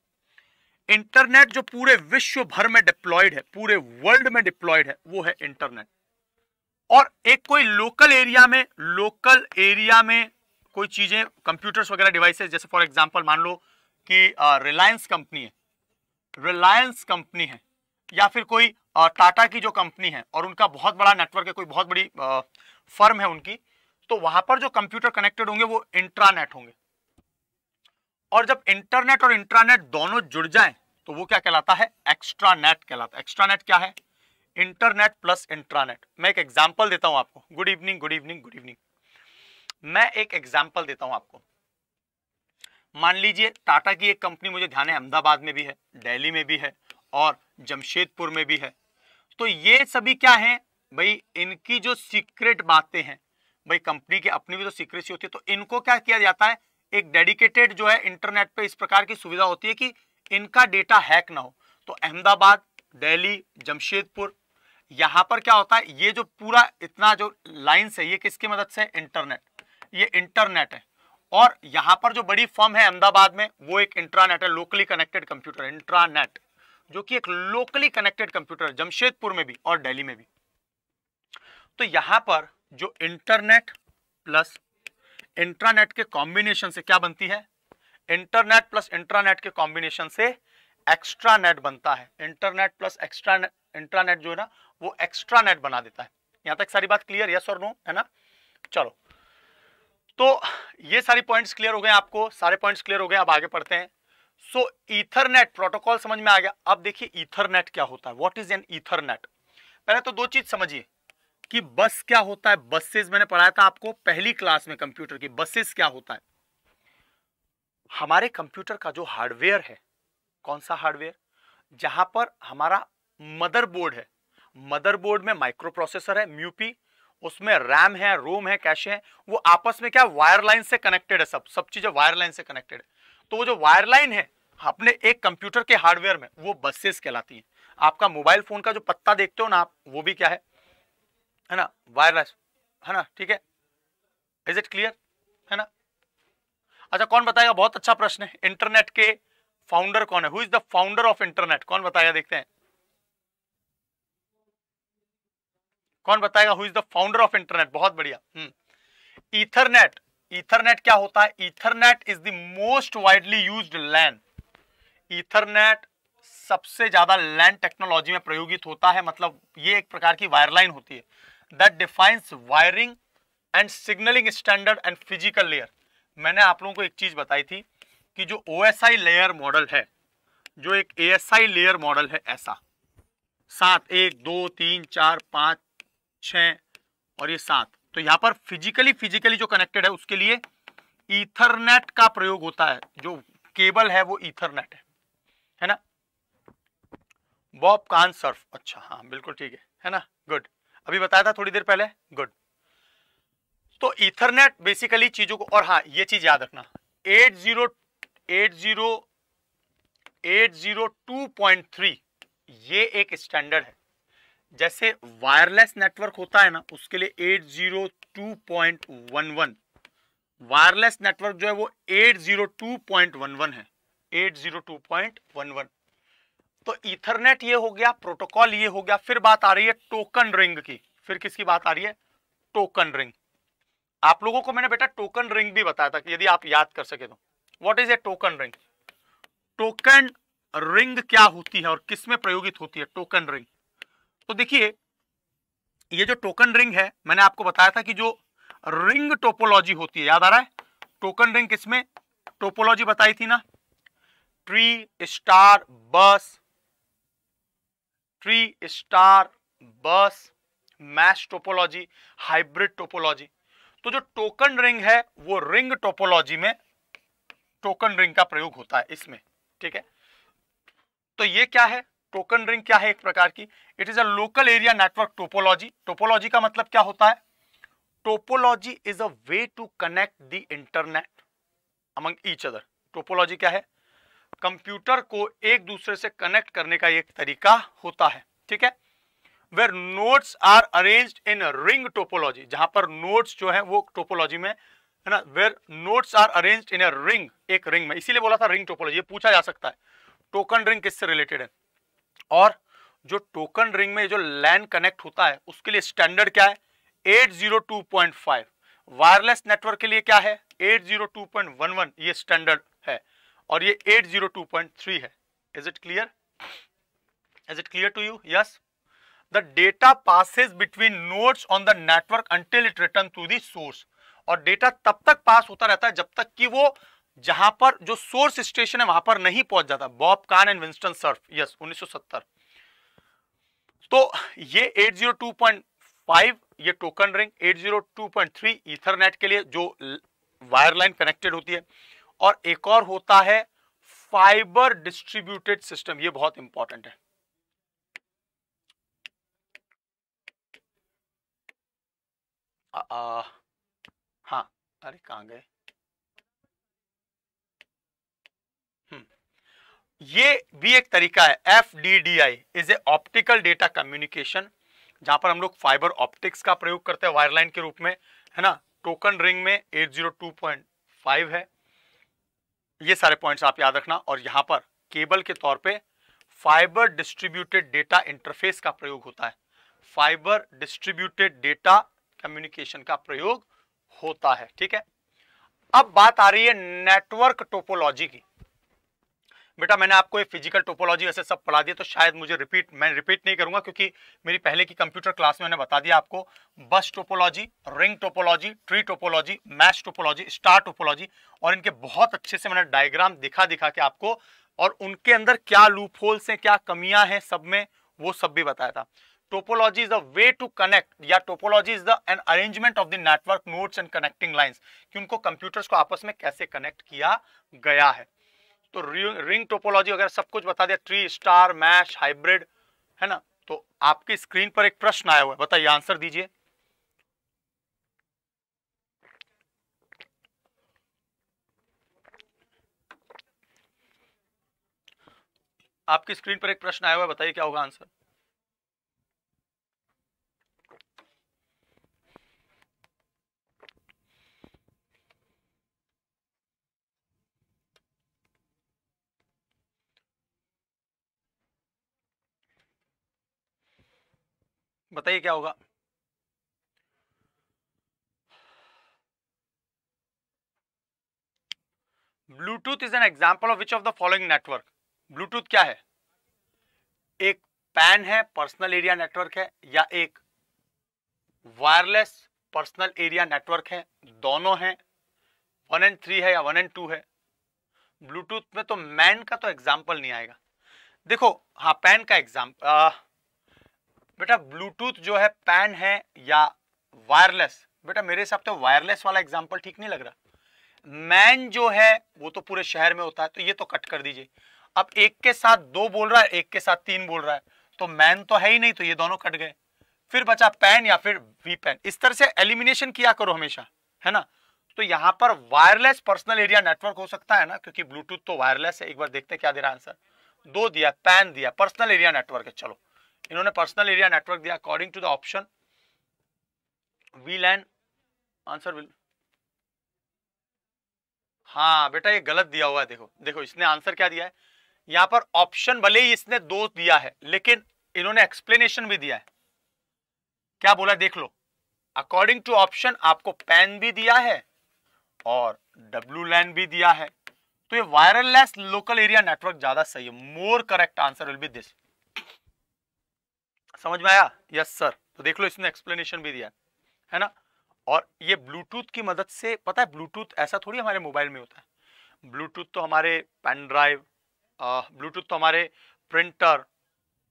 इंटरनेट जो पूरे विश्व भर में डिप्लॉयड है पूरे वर्ल्ड में डिप्लॉयड है वो है इंटरनेट और एक कोई लोकल एरिया में लोकल एरिया में कोई चीजें कंप्यूटर्स वगैरह डिवाइसेस जैसे फॉर एग्जांपल मान लो कि रिलायंस कंपनी है रिलायंस कंपनी है या फिर कोई टाटा की जो कंपनी है और उनका बहुत बड़ा नेटवर्क है कोई बहुत बड़ी फर्म है उनकी तो वहां पर जो कंप्यूटर कनेक्टेड होंगे वो इंट्रानेट होंगे और जब इंटरनेट और इंट्रानेट दोनों जुड़ जाएं तो वो क्या कहलाता है एक्स्ट्रानेट कहलाता है नेट क्या है इंटरनेट प्लस इंट्रानेट मैं एक एग्जाम्पल देता हूं आपको good evening good evening good evening मैं एक एग्जाम्पल देता हूं आपको मान लीजिए टाटा की एक कंपनी मुझे ध्यान है अहमदाबाद में भी है दिल्ली में भी है और जमशेदपुर में भी है तो ये सभी क्या हैं भाई इनकी जो सीक्रेट बातें हैं भाई कंपनी की अपनी भी तो सीक्रेसी होती है तो इनको क्या किया जाता है एक डेडिकेटेड जो है इंटरनेट पे इस प्रकार की सुविधा होती है कि इनका डेटा हैक ना हो तो अहमदाबाद दिल्ली जमशेदपुर यहां पर क्या होता है ये जो पूरा इतना जो लाइन्स है ये किसकी मदद से इंटरनेट ये इंटरनेट है और यहां पर जो बड़ी फर्म है अहमदाबाद में वो एक इंट्रानेट है लोकली कनेक्टेड कंप्यूटर इंट्रानेट जो कि एक लोकली कनेक्टेड कंप्यूटर जमशेदपुर में भी और दिल्ली में भी तो यहां पर जो इंटरनेट प्लस इंट्रानेट के कॉम्बिनेशन से क्या बनती है इंटरनेट प्लस इंट्रानेट के कॉम्बिनेशन से एक्स्ट्रा नेट बनता है इंटरनेट प्लस एक्स्ट्रा इंट्रानेट जो है ना वो नेट बना देता है यहां तक सारी बात क्लियर यस और नो है ना चलो तो ये सारी पॉइंट्स क्लियर हो गए आपको सारे पॉइंट्स क्लियर हो गए अब आगे पढ़ते हैं सो ईथरनेट प्रोटोकॉल समझ में आ गया अब देखिए ईथरनेट क्या होता है व्हाट इज एन ईथरनेट पहले तो दो चीज समझिए कि बस क्या होता है बसेस मैंने पढ़ाया था आपको पहली क्लास में कंप्यूटर की बसेस क्या होता है हमारे कंप्यूटर का जो हार्डवेयर है कौन सा हार्डवेयर जहां पर हमारा मदरबोर्ड है मदरबोर्ड में माइक्रो प्रोसेसर है म्यूपी उसमें रैम है रोम है कैश है वो आपस में क्या वायरलाइन से कनेक्टेड है सब सब चीजें वायरलाइन से कनेक्टेड है तो वो जो वायरलाइन है अपने एक कंप्यूटर के हार्डवेयर में वो बसेस कहलाती है आपका मोबाइल फोन का जो पत्ता देखते हो ना आप वो भी क्या है है ना वायरलेस है ना ठीक है इज इट क्लियर है ना अच्छा कौन बताएगा बहुत अच्छा प्रश्न है इंटरनेट के फाउंडर कौन है who is the founder of internet कौन बताएगा देखते हैं कौन बताएगा who is the founder of internet बहुत बढ़िया इथरनेट हम्म। इथरनेट क्या होता है ethernet is the most widely use LAN ethernet सबसे ज्यादा लैंड टेक्नोलॉजी में प्रयोगित होता है मतलब ये एक प्रकार की वायरलाइन होती है that defines wiring and signalling standard and physical layer मैंने आप लोगों को एक चीज़ बताई थी कि जो ओ एस लेयर मॉडल है जो एक ए लेयर मॉडल है ऐसा सात एक दो तीन चार पाँच छ और ये सात तो यहाँ पर फिजिकली फिजिकली जो कनेक्टेड है उसके लिए ईथरनेट का प्रयोग होता है जो केबल है वो ईथरनेट है है ना बॉब कान सर्फ अच्छा हाँ बिल्कुल ठीक है है ना गुड अभी बताया था थोड़ी देर पहले गुड तो इथरनेट बेसिकली चीजों को और हाँ ये चीज याद रखना eight zero eight zero eight zero two point three ये एक स्टैंडर्ड है जैसे वायरलेस नेटवर्क होता है ना उसके लिए eight zero two point one one wireless network जो है वो eight zero two point one one है eight zero two point one one तो इथरनेट ये हो गया प्रोटोकॉल ये हो गया फिर बात आ रही है टोकन रिंग की फिर किसकी बात आ रही है टोकन रिंग आप लोगों को मैंने बेटा टोकन रिंग भी बताया था कि यदि आप याद कर सके तो what is a token ring token ring क्या होती है और किसमें प्रयोगित होती है टोकन रिंग तो देखिए ये जो टोकन रिंग है मैंने आपको बताया था कि जो रिंग टोपोलॉजी होती है याद आ रहा है टोकन रिंग किसमें टोपोलॉजी बताई थी ना tree star bus tree star bus mesh topology hybrid topology तो जो टोकन रिंग है वो रिंग टोपोलॉजी में टोकन रिंग का प्रयोग होता है इसमें ठीक है तो ये क्या है टोकन रिंग क्या है एक प्रकार की it is a local area network topology topology का मतलब क्या होता है topology is a way to connect the internet among each other topology क्या है कंप्यूटर को एक दूसरे से कनेक्ट करने का एक तरीका होता है ठीक है where nodes are arrange in ring topology जहां पर नोट्स जो है वो टोपोलॉजी में है ना where nodes are arrange in ring एक रिंग में इसीलिए बोला था रिंग टोपोलॉजी ये पूछा जा सकता है टोकन रिंग किससे रिलेटेड है और जो टोकन रिंग में जो लैंड कनेक्ट होता है उसके लिए स्टैंडर्ड क्या है 802.5 वायरलेस नेटवर्क के लिए क्या है 802.11 ये स्टैंडर्ड और ये 802.3 है is it clear is it clear to you yes the data passes between nodes on the network until it return to the source और डेटा तब तक पास होता रहता है जब तक कि वो जहां पर जो सोर्स स्टेशन है वहां पर नहीं पहुंच जाता Bob Kahn and Vinton Cerf yes 1970 तो ये 802.5 ये टोकन रिंग 802.3 ईथरनेट के लिए जो वायरलाइन कनेक्टेड होती है और एक और होता है फाइबर डिस्ट्रीब्यूटेड सिस्टम ये बहुत इंपॉर्टेंट है आ, आ, हाँ अरे कहां गए हम्म, ये भी एक तरीका है F D D I is a optical data communication जहां पर हम लोग फाइबर ऑप्टिक्स का प्रयोग करते हैं वायरलाइन के रूप में है ना टोकन रिंग में 802.5 है ये सारे पॉइंट्स आप याद रखना और यहाँ पर केबल के तौर पे फाइबर डिस्ट्रीब्यूटेड डेटा इंटरफेस का प्रयोग होता है फाइबर डिस्ट्रीब्यूटेड डेटा कम्युनिकेशन का प्रयोग होता है ठीक है अब बात आ रही है नेटवर्क टोपोलॉजी की बेटा मैंने आपको ये फिजिकल टोपोलॉजी वैसे सब पढ़ा दिया तो शायद मुझे रिपीट मैं रिपीट नहीं करूंगा क्योंकि मेरी पहले की कंप्यूटर क्लास में मैंने बता दिया आपको bus topology ring topology tree topology mesh topology star topology और इनके बहुत अच्छे से मैंने डायग्राम दिखा दिखा के आपको और उनके अंदर क्या लूप होल्स हैं क्या कमियां हैं सब में वो सब भी बताया था topology is the way to connect या topology is the an arrangement of the network nodes and connecting lines कि उनको कंप्यूटर्स को आपस में कैसे कनेक्ट किया गया है तो रिंग टोपोलॉजी वगैरह सब कुछ बता दिया ट्री स्टार मैश हाइब्रिड है ना तो आपकी स्क्रीन पर एक प्रश्न आया हुआ है बताइए आंसर दीजिए आपकी स्क्रीन पर एक प्रश्न आया हुआ है बताइए क्या होगा आंसर बताइए क्या होगा Bluetooth is an example of which of the following network Bluetooth क्या है एक पैन है पर्सनल एरिया नेटवर्क है या एक वायरलेस पर्सनल एरिया नेटवर्क है दोनों है वन एंड थ्री है या वन एंड टू है ब्लूटूथ में तो मैन का तो एग्जाम्पल नहीं आएगा देखो हाँ पैन का एग्जाम्पल बेटा ब्लूटूथ जो है पैन है या वायरलेस बेटा मेरे हिसाब से वायरलेस वाला एग्जाम्पल ठीक नहीं लग रहा मैन जो है वो तो पूरे शहर में होता है तो ये तो कट कर दीजिए अब एक के साथ दो बोल रहा है एक के साथ तीन बोल रहा है तो मैन तो है ही नहीं तो ये दोनों कट गए फिर बचा पैन या फिर वी पैन इस तरह से एलिमिनेशन किया करो हमेशा है ना तो यहां पर वायरलेस पर्सनल एरिया नेटवर्क हो सकता है ना क्योंकि ब्लूटूथ तो वायरलेस है एक बार देखते क्या दे रहा आंसर दो दिया पैन दिया पर्सनल एरिया नेटवर्क है चलो इन्होंने पर्सनल एरिया नेटवर्क दिया अकॉर्डिंग टू द ऑप्शन वी लैन आंसर विल हाँ बेटा ये गलत दिया हुआ है देखो देखो इसने आंसर क्या दिया है यहां पर ऑप्शन भले ही इसने दो दिया है लेकिन इन्होंने एक्सप्लेनेशन भी दिया है क्या बोला देख लो अकॉर्डिंग टू ऑप्शन आपको पैन भी दिया है और डब्ल्यू लैन भी दिया है तो ये वायरलेस लोकल एरिया नेटवर्क ज्यादा सही है more correct answer will be this समझ में आया यस सर तो देख लो इसने एक्सप्लेनेशन भी दिया है, है ना और ये ब्लूटूथ की मदद से पता है ब्लूटूथ ऐसा थोड़ी हमारे मोबाइल में होता है ब्लूटूथ तो हमारे पेन ड्राइव ब्लूटूथ तो हमारे प्रिंटर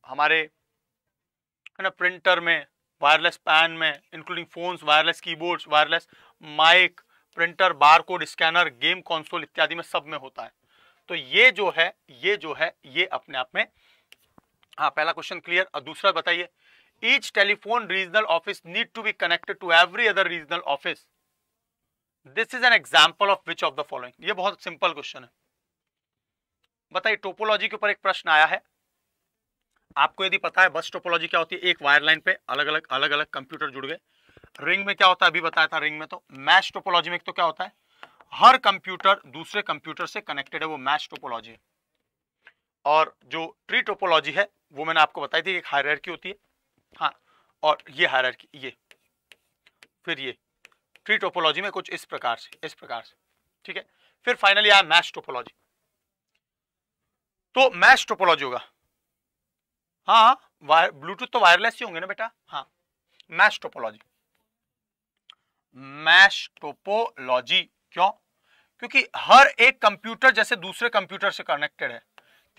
हमारे है ना प्रिंटर में वायरलेस पैन में including phones wireless keyboards wireless mic printer barcode scanner game console इत्यादि में सब में होता है तो ये जो है ये जो है ये अपने आप में हाँ पहला क्वेश्चन क्लियर और दूसरा बताइए each telephone regional office need to be connected to every other regional office this is an example of which of the following ये बहुत सिंपल क्वेश्चन है बताइए टोपोलॉजी के ऊपर एक प्रश्न आया है आपको यदि पता है बस टोपोलॉजी क्या होती है एक वायर लाइन पे अलग अलग अलग अलग कंप्यूटर जुड़ गए रिंग में क्या होता है अभी बताया था रिंग में तो मैश टोपोलॉजी में तो क्या होता है हर कंप्यूटर दूसरे कंप्यूटर से कनेक्टेड है वो मैश टोपोलॉजी है और जो ट्री टोपोलॉजी है वो मैंने आपको बताई थी एक हायरकी होती है हाँ और ये हायरकी ये फिर ये ट्री टोपोलॉजी में कुछ इस प्रकार से इस प्रकार से ठीक है फिर फाइनली आया मैश टोपोलॉजी तो मैश टोपोलॉजी होगा हाँ, हाँ वायर ब्लूटूथ तो वायरलेस ही होंगे ना बेटा हाँ मैश टोपोलॉजी मैश टोपोलॉजी क्यों क्योंकि हर एक कंप्यूटर जैसे दूसरे कंप्यूटर से कनेक्टेड है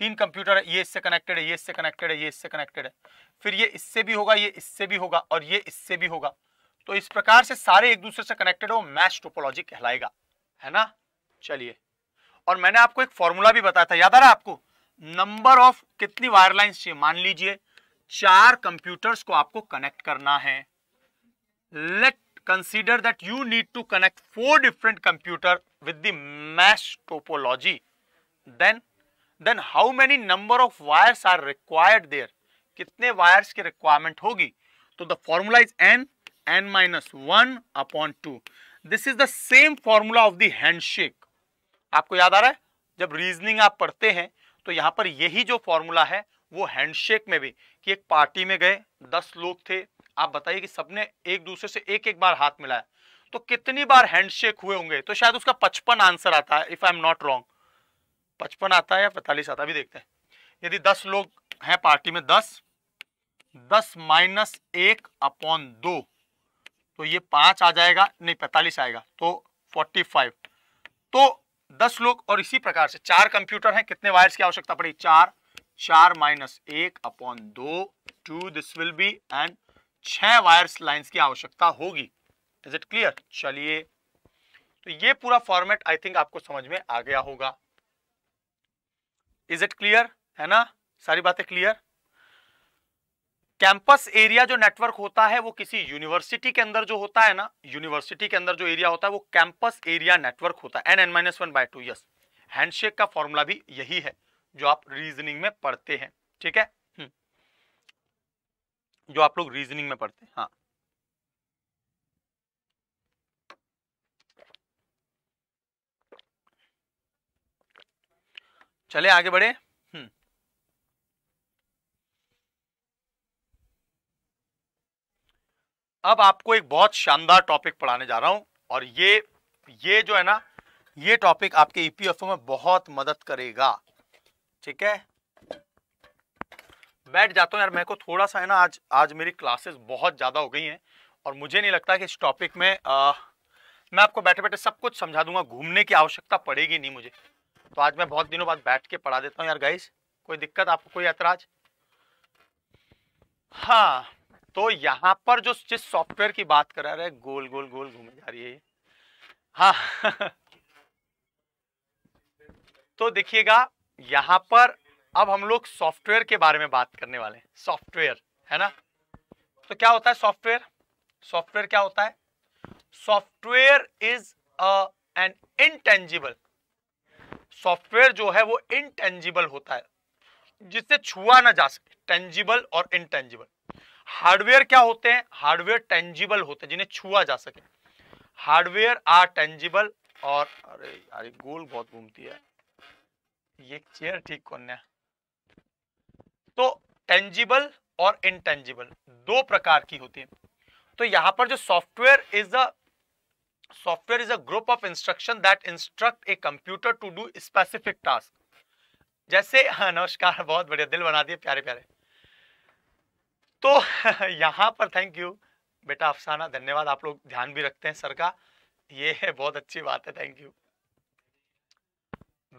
तीन कंप्यूटर है ये इससे कनेक्टेड है ये इससे कनेक्टेड है ये इससे कनेक्टेड है फिर ये इससे भी होगा ये इससे भी होगा और ये इससे भी होगा तो इस प्रकार से सारे एक दूसरे से कनेक्टेड हो मैच टोपोलॉजी कहलाएगा है ना चलिए और मैंने आपको एक फॉर्मूला भी बताया था याद आ रहा आपको नंबर ऑफ कितनी वायर चाहिए मान लीजिए चार कंप्यूटर्स को आपको कनेक्ट करना है let consider that you need to connect four different computer with the mesh topology then then how many number of wires are required there कितने वायर्स की रिक्वायरमेंट होगी तो the formula is N N minus one upon two this is the same formula of the handshake आपको याद आ रहा है जब reasoning आप पढ़ते हैं तो यहां पर यही जो फॉर्मूला है वो हैंडशेक में भी कि एक पार्टी में गए दस लोग थे आप बताइए कि सबने एक दूसरे से एक एक बार हाथ मिलाया तो कितनी बार हैंडशेक हुए होंगे तो शायद उसका पचपन आंसर आता है if I am not wrong पचपन आता है या पैंतालीस आता है अभी देखते हैं यदि दस लोग हैं पार्टी में दस दस माइनस एक अपॉन दो तो ये पांच आ जाएगा नहीं पैंतालीस आएगा तो फोर्टी फाइव तो दस लोग और इसी प्रकार से चार कंप्यूटर हैं कितने वायर्स की आवश्यकता पड़ी चार चार माइनस एक अपॉन दो two this will be and छह वायर्स लाइंस की आवश्यकता होगी इज इट क्लियर चलिए तो ये पूरा फॉर्मेट आई थिंक आपको समझ में आ गया होगा इज इट क्लियर है ना सारी बातें क्लियर कैंपस एरिया जो नेटवर्क होता है वो किसी यूनिवर्सिटी के अंदर जो होता है ना यूनिवर्सिटी के अंदर जो एरिया होता है वो कैंपस एरिया नेटवर्क होता है N N minus one by two yes handshake का फॉर्मूला भी यही है जो आप रीजनिंग में पढ़ते हैं ठीक है हम्म। जो आप लोग रीजनिंग में पढ़ते हैं हाँ चले आगे बढ़े हम्म। अब आपको एक बहुत शानदार टॉपिक पढ़ाने जा रहा हूं और ये ये जो है ना ये टॉपिक आपके ईपीएफओ e में बहुत मदद करेगा ठीक है बैठ जाता हूं यार मेरे को थोड़ा सा है ना आज आज मेरी क्लासेस बहुत ज़्यादा हो गई हैं और मुझे नहीं लगता कि इस टॉपिक में आ, मैं आपको बैठे बैठे सब कुछ समझा दूंगा घूमने की आवश्यकता पड़ेगी नहीं मुझे तो आज मैं बहुत दिनों बाद बैठ के पढ़ा देता हूँ यार गाइस कोई दिक्कत आपको कोई ऐतराज हाँ तो यहाँ पर जो जिस सॉफ्टवेयर की बात करा रहे गोल गोल गोल घूमे जा रही है हाँ [LAUGHS] तो देखिएगा यहाँ पर अब हम लोग सॉफ्टवेयर के बारे में बात करने वाले हैं सॉफ्टवेयर है ना तो क्या होता है सॉफ्टवेयर सॉफ्टवेयर क्या होता है software is an intangible software जो है वो इनटेंजिबल होता है जिससे छुआ ना जा सके टेंजिबल और इनटेंजिबल हार्डवेयर क्या होते हैं हार्डवेयर टेंजिबल होते हैं जिन्हें छुआ जा सके हार्डवेयर आर टेंजिबल और अरे यार गोल बहुत घूमती है ये चेयर ठीक कौन है तो टेंजिबल और इनटेंजिबल दो प्रकार की होती है तो यहां पर जो software is the software is a group of instruction that instruct a computer to do specific task जैसे हाँ नमस्कार बहुत बढ़िया दिल बना दिए प्यारे प्यारे तो [LAUGHS] यहां पर थैंक यू बेटा अफसाना धन्यवाद आप लोग ध्यान भी रखते हैं सर का ये है बहुत अच्छी बात है थैंक यू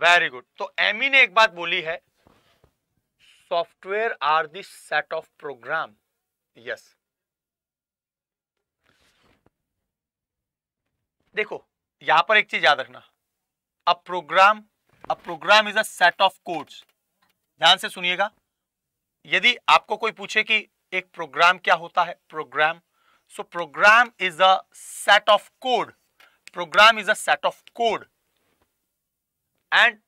वेरी गुड तो एमी ने एक बात बोली है software are the set of program yes देखो यहां पर एक चीज याद रखना a program a program is a set of codes ध्यान से सुनिएगा यदि आपको कोई पूछे कि एक प्रोग्राम क्या होता है program so program is a set of code program is a set of code and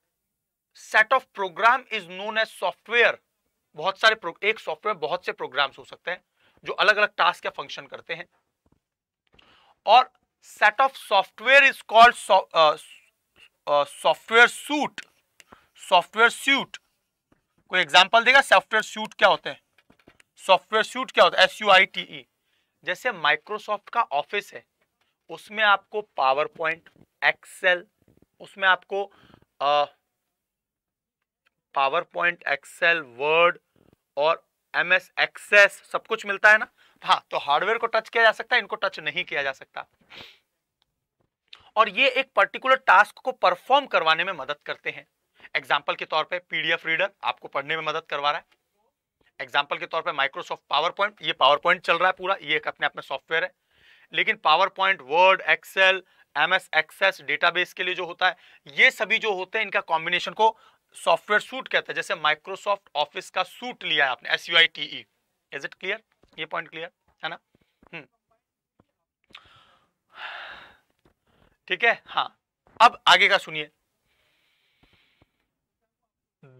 set of program is known as software बहुत सारे एक सॉफ्टवेयर बहुत से प्रोग्राम्स हो सकते हैं जो अलग अलग टास्क या फंक्शन करते हैं और set of software is called so, uh, uh, software software कोई एग्जाम्पल देगा सॉफ्टवेयर सूट क्या होते हैं सॉफ्टवेयर सूट क्या होता है S U I T E जैसे माइक्रोसॉफ्ट का ऑफिस है उसमें आपको पावर पॉइंट एक्सेल उसमें आपको पावर पॉइंट एक्सेल वर्ड और एम एस एक्सेस सब कुछ मिलता है ना हाँ तो हार्डवेयर को टच किया जा सकता है इनको टच नहीं किया जा सकता और ये एक पर्टिकुलर टास्क को परफॉर्म करवाने में मदद करते हैं एग्जाम्पल के तौर पर पीडीएफ रीडर आपको पढ़ने में मदद करवा रहा है एग्जाम्पल के तौर पर माइक्रोसॉफ्ट पावर पॉइंट ये पावर पॉइंट चल रहा है पूरा ये एक अपने आप में सॉफ्टवेयर है लेकिन PowerPoint Word Excel M S Access database के लिए जो होता है ये सभी जो होते हैं इनका कॉम्बिनेशन को सॉफ्टवेयर सूट कहते हैं जैसे माइक्रोसॉफ्ट ऑफिस का सूट लिया है आपने S U I T E is it clear ये पॉइंट क्लियर है ना हम्म। ठीक है हाँ अब आगे का सुनिए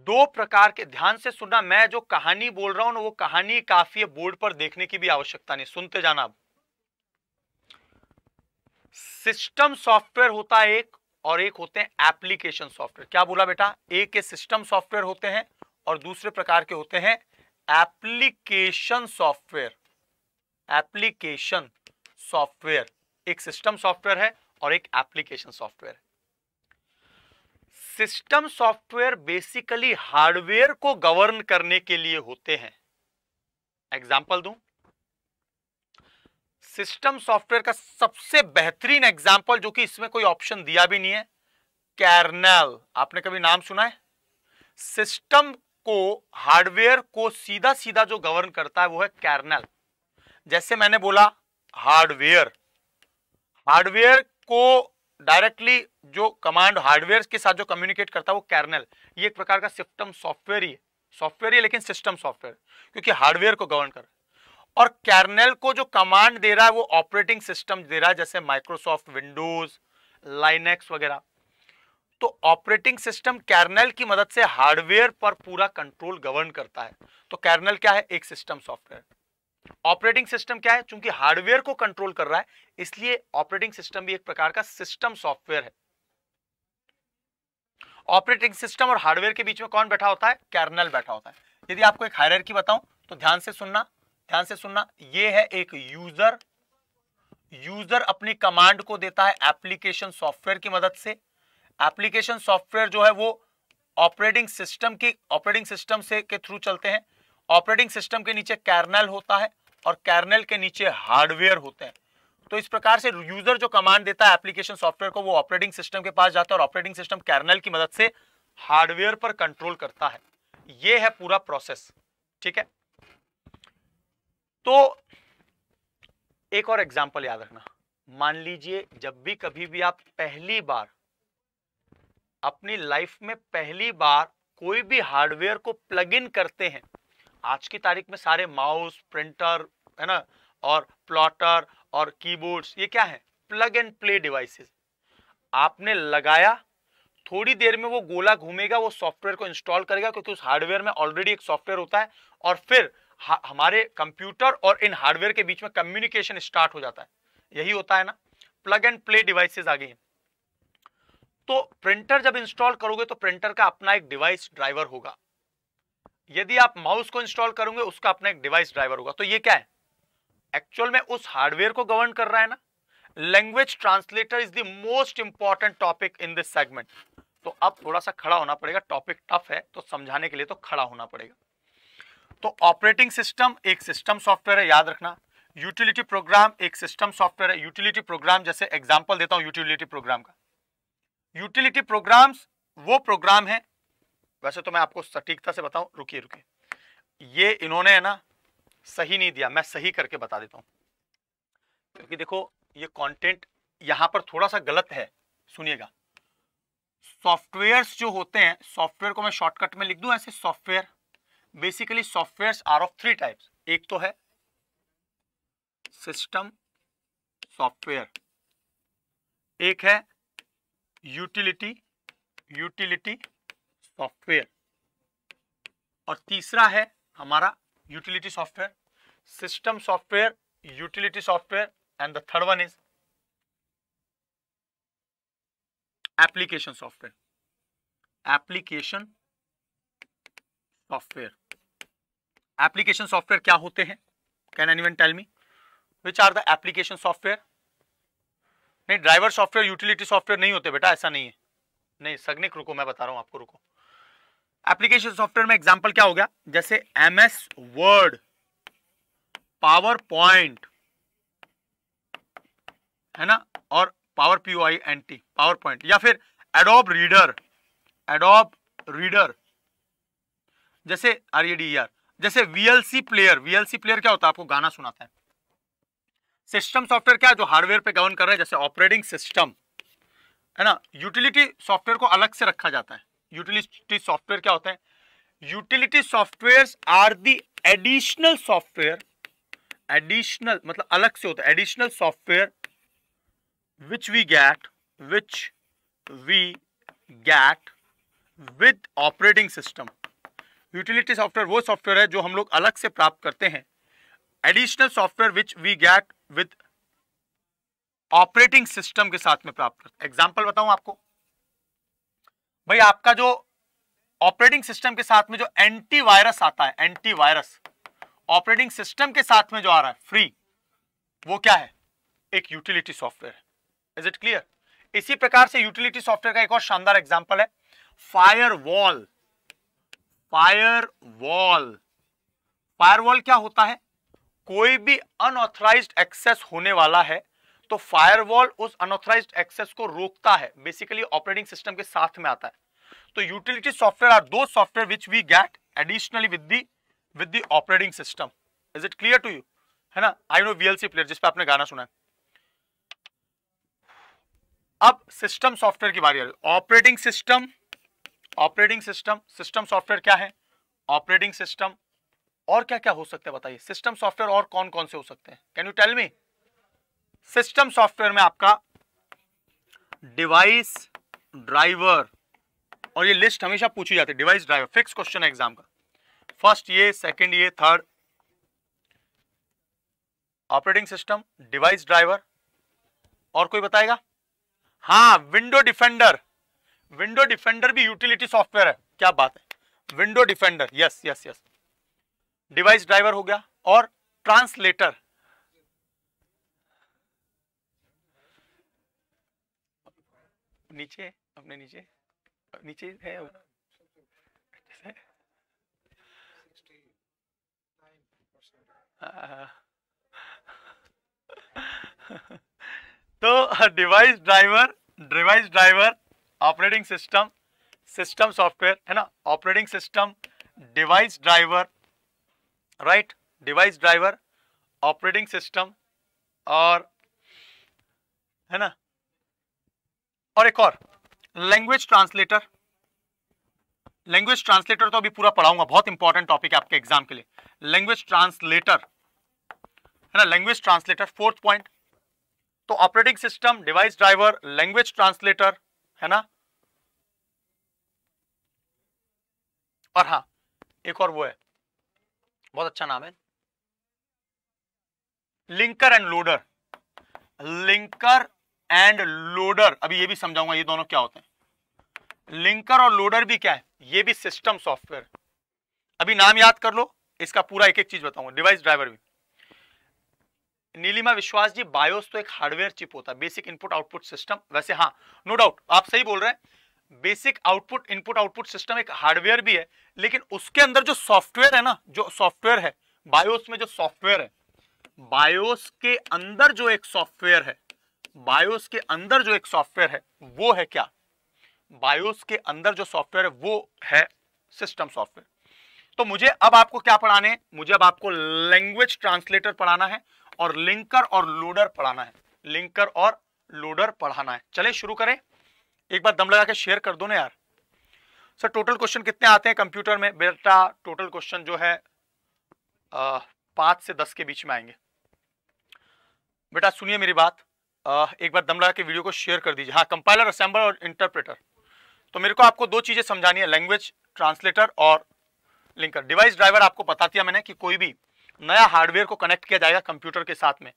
दो प्रकार के ध्यान से सुनना मैं जो कहानी बोल रहा हूं ना वो कहानी काफी है बोर्ड पर देखने की भी आवश्यकता नहीं सुनते जाना अब सिस्टम सॉफ्टवेयर होता है एक और एक होते हैं एप्लीकेशन सॉफ्टवेयर क्या बोला बेटा एक के सिस्टम सॉफ्टवेयर होते हैं और दूसरे प्रकार के होते हैं एप्लीकेशन सॉफ्टवेयर एप्लीकेशन सॉफ्टवेयर एक सिस्टम सॉफ्टवेयर है और एक application software system software basically hardware को गवर्न करने के लिए होते हैं एग्जाम्पल दू सिस्टम सॉफ्टवेयर का सबसे बेहतरीन एग्जाम्पल जो कि इसमें कोई ऑप्शन दिया भी नहीं है कैरनेल आपने कभी नाम सुना है सिस्टम को हार्डवेयर को सीधा सीधा जो गवर्न करता है वो है कैरनल जैसे मैंने बोला हार्डवेयर हार्डवेयर को डायरेक्टली जो कमांड हार्डवेयर के साथ जो कम्युनिकेट करता है वो कैरनल ये एक प्रकार का सिस्टम सॉफ्टवेयर ही है सॉफ्टवेयर ही लेकिन सिस्टम सॉफ्टवेयर क्योंकि हार्डवेयर को गवर्न कर और कर्नल को जो कमांड दे रहा है वो ऑपरेटिंग सिस्टम दे रहा है जैसे माइक्रोसॉफ्ट विंडोज लाइनेक्स वगैरह तो ऑपरेटिंग सिस्टम कैर्नल की मदद से हार्डवेयर पर पूरा कंट्रोल गवर्न करता है तो कैर्नल क्या है एक सिस्टम सॉफ्टवेयर ऑपरेटिंग सिस्टम क्या है चूंकि हार्डवेयर को कंट्रोल कर रहा है इसलिए ऑपरेटिंग सिस्टम भी एक प्रकार का सिस्टम सॉफ्टवेयर है ऑपरेटिंग सिस्टम और हार्डवेयर के बीच में कौन बैठा होता है कैर्नल बैठा होता है यदि आपको एक की बताऊं तो ध्यान से सुनना ध्यान से सुनना ये है एक यूजर यूजर अपनी कमांड को देता है एप्लीकेशन सॉफ्टवेयर की मदद से एप्लीकेशन सॉफ्टवेयर जो है वो ऑपरेटिंग सिस्टम की ऑपरेटिंग सिस्टम से के थ्रू चलते हैं ऑपरेटिंग सिस्टम के नीचे कैरनल होता है और कैरनल के नीचे हार्डवेयर होते हैं तो इस प्रकार से यूजर जो कमांड देता है एप्लीकेशन सॉफ्टवेयर को वो ऑपरेटिंग सिस्टम के पास जाता है और ऑपरेटिंग सिस्टम कैरनल की मदद से हार्डवेयर पर कंट्रोल करता है ये है पूरा प्रोसेस ठीक है तो एक और एग्जाम्पल याद रखना मान लीजिए जब भी कभी भी आप पहली बार अपनी लाइफ में पहली बार कोई भी हार्डवेयर को प्लग इन करते हैं आज की तारीख में सारे माउस प्रिंटर है ना और प्लॉटर और कीबोर्ड्स ये क्या है प्लग एंड प्ले डिवाइसेस आपने लगाया थोड़ी देर में वो गोला घूमेगा वो सॉफ्टवेयर को इंस्टॉल करेगा क्योंकि उस हार्डवेयर में ऑलरेडी एक सॉफ्टवेयर होता है और फिर हमारे कंप्यूटर और इन हार्डवेयर के बीच में कम्युनिकेशन स्टार्ट हो जाता है यही होता है ना प्लग एंड प्ले डिवाइसेस आ गई हैं तो प्रिंटर जब इंस्टॉल करोगे तो प्रिंटर का अपना एक डिवाइस ड्राइवर होगा यदि आप माउस को इंस्टॉल करोगे उसका अपना एक डिवाइस ड्राइवर होगा तो ये क्या है एक्चुअल में उस हार्डवेयर को गवर्न कर रहा है ना language translator is the most important topic in this segment तो अब थोड़ा सा खड़ा होना पड़ेगा टॉपिक टफ है तो समझाने के लिए तो खड़ा होना पड़ेगा तो ऑपरेटिंग सिस्टम एक सिस्टम सॉफ्टवेयर है याद रखना यूटिलिटी प्रोग्राम एक सिस्टम सॉफ्टवेयर है यूटिलिटी प्रोग्राम जैसे एग्जांपल देता हूं यूटिलिटी प्रोग्राम का यूटिलिटी प्रोग्राम्स वो प्रोग्राम है वैसे तो मैं आपको सटीकता से बताऊं रुकिए रुकिए ये इन्होंने है ना सही नहीं दिया मैं सही करके बता देता हूं क्योंकि देखो ये कंटेंट यहां पर थोड़ा सा गलत है सुनिएगा सॉफ्टवेयर्स जो होते हैं सॉफ्टवेयर को मैं शॉर्टकट में लिख दू ऐसे software basically software are of three types एक तो है सिस्टम सॉफ्टवेयर एक है यूटिलिटी यूटिलिटी सॉफ्टवेयर और तीसरा है हमारा utility software system software utility software and the third one is application software application software application software क्या होते हैं can one tell me which are the application software नहीं ड्राइवर सॉफ्टवेयर यूटिलिटी सॉफ्टवेयर नहीं होते बेटा ऐसा नहीं है नहीं सगनिक रुको मैं बता रहा हूँ आपको रुको एप्लीकेशन सॉफ्टवेयर में एग्जाम्पल क्या हो गया जैसे M S Word PowerPoint है ना और power P I N T PowerPoint या फिर एडोब रीडर एडोब रीडर जैसे आर ई डी आर जैसे वीएलसी प्लेयर वीएलसी प्लेयर क्या होता है आपको गाना सुनाता है सिस्टम सॉफ्टवेयर क्या है जो हार्डवेयर पे गवर्न कर रहे हैं जैसे ऑपरेटिंग सिस्टम है ना यूटिलिटी सॉफ्टवेयर को अलग से रखा जाता है यूटिलिटी सॉफ्टवेयर क्या होते हैं utility software are the additional software additional मतलब अलग से होता है additional software which we get which we get with operating system utility software वो सॉफ्टवेयर है जो हम लोग अलग से प्राप्त करते हैं additional software which we get with operating system के साथ में प्राप्त करते हैं एग्जाम्पल बताऊं आपको भाई आपका जो ऑपरेटिंग सिस्टम के साथ में जो एंटीवायरस आता है एंटीवायरस ऑपरेटिंग सिस्टम के साथ में जो आ रहा है फ्री वो क्या है एक यूटिलिटी सॉफ्टवेयर है इज इट क्लियर इसी प्रकार से यूटिलिटी सॉफ्टवेयर का एक और शानदार एग्जाम्पल है firewall firewall firewall क्या होता है कोई भी अनऑथराइज एक्सेस होने वाला है तो फायरवॉल उस अनऑथराइज एक्सेस को रोकता है बेसिकली ऑपरेटिंग सिस्टम के साथ में आता है तो utility software are the software which we get additionally with the with the operating system is it clear to you है ना आई नो वीएलसी प्लेयर जिसपे आपने गाना सुना है अब सिस्टम सॉफ्टवेयर की बारी operating system operating system system software क्या है ऑपरेटिंग सिस्टम और क्या क्या हो सकते हैं बताइए सिस्टम सॉफ्टवेयर और कौन कौन से हो सकते हैं can you tell me system software में आपका डिवाइस ड्राइवर और ये लिस्ट हमेशा पूछी जाती है डिवाइस ड्राइवर फिक्स क्वेश्चन है एग्जाम का फर्स्ट ये सेकंड ये third operating system device driver और कोई बताएगा हाँ विंडो डिफेंडर विंडो डिफेंडर भी यूटिलिटी सॉफ्टवेयर है क्या बात है window defender yes yes yes device driver हो गया और ट्रांसलेटर नीचे अपने नीचे नीचे है [LAUGHS] तो device driver device driver operating system system software है ना operating system device driver right device driver operating system और है ना और एक और लैंग्वेज ट्रांसलेटर लैंग्वेज ट्रांसलेटर तो अभी पूरा पढ़ाऊंगा बहुत इंपॉर्टेंट टॉपिक है आपके एग्जाम के लिए लैंग्वेज ट्रांसलेटर है ना लैंग्वेज ट्रांसलेटर फोर्थ पॉइंट तो operating system device driver language translator है ना और हाँ एक और वो है बहुत अच्छा नाम है linker and loader linker and loader अभी ये भी समझाऊंगा ये दोनों क्या होते हैं लिंकर और लोडर भी क्या है ये भी सिस्टम सॉफ्टवेयर अभी नाम याद कर लो इसका पूरा एक एक चीज बताऊंगा डिवाइस ड्राइवर भी नीलिमा विश्वास जी बायोस तो एक हार्डवेयर चिप होता है बेसिक इनपुट आउटपुट सिस्टम वैसे हाँ नो no डाउट आप सही बोल रहे हैं basic output input output system एक हार्डवेयर भी है लेकिन उसके अंदर जो सॉफ्टवेयर है ना जो सॉफ्टवेयर है बायोस में जो सॉफ्टवेयर है बायोस के अंदर जो एक सॉफ्टवेयर है बायोस के अंदर जो एक सॉफ्टवेयर है वो है क्या बायोस के अंदर जो सॉफ्टवेयर है वो है सिस्टम सॉफ्टवेयर तो मुझे अब आपको क्या पढ़ाने मुझे अब आपको लैंग्वेज ट्रांसलेटर पढ़ाना है और लिंकर और लोडर पढ़ाना है लिंकर और लोडर पढ़ाना है चले शुरू करें एक बार दम लगा के शेयर कर दो ना यार सर टोटल क्वेश्चन कितने आते हैं कंप्यूटर में बेटा टोटल क्वेश्चन जो है पांच पाँच से दस के बीच में आएंगे बेटा सुनिए मेरी बात आ, एक बार दम लगा के वीडियो को शेयर कर दीजिए हाँ कंपाइलर असेंबलर और इंटरप्रेटर तो मेरे को आपको दो चीज़ें समझानी है लैंग्वेज ट्रांसलेटर और लिंकर डिवाइस ड्राइवर आपको बता दिया मैंने कि कोई भी नया हार्डवेयर को कनेक्ट किया जाएगा कंप्यूटर के साथ में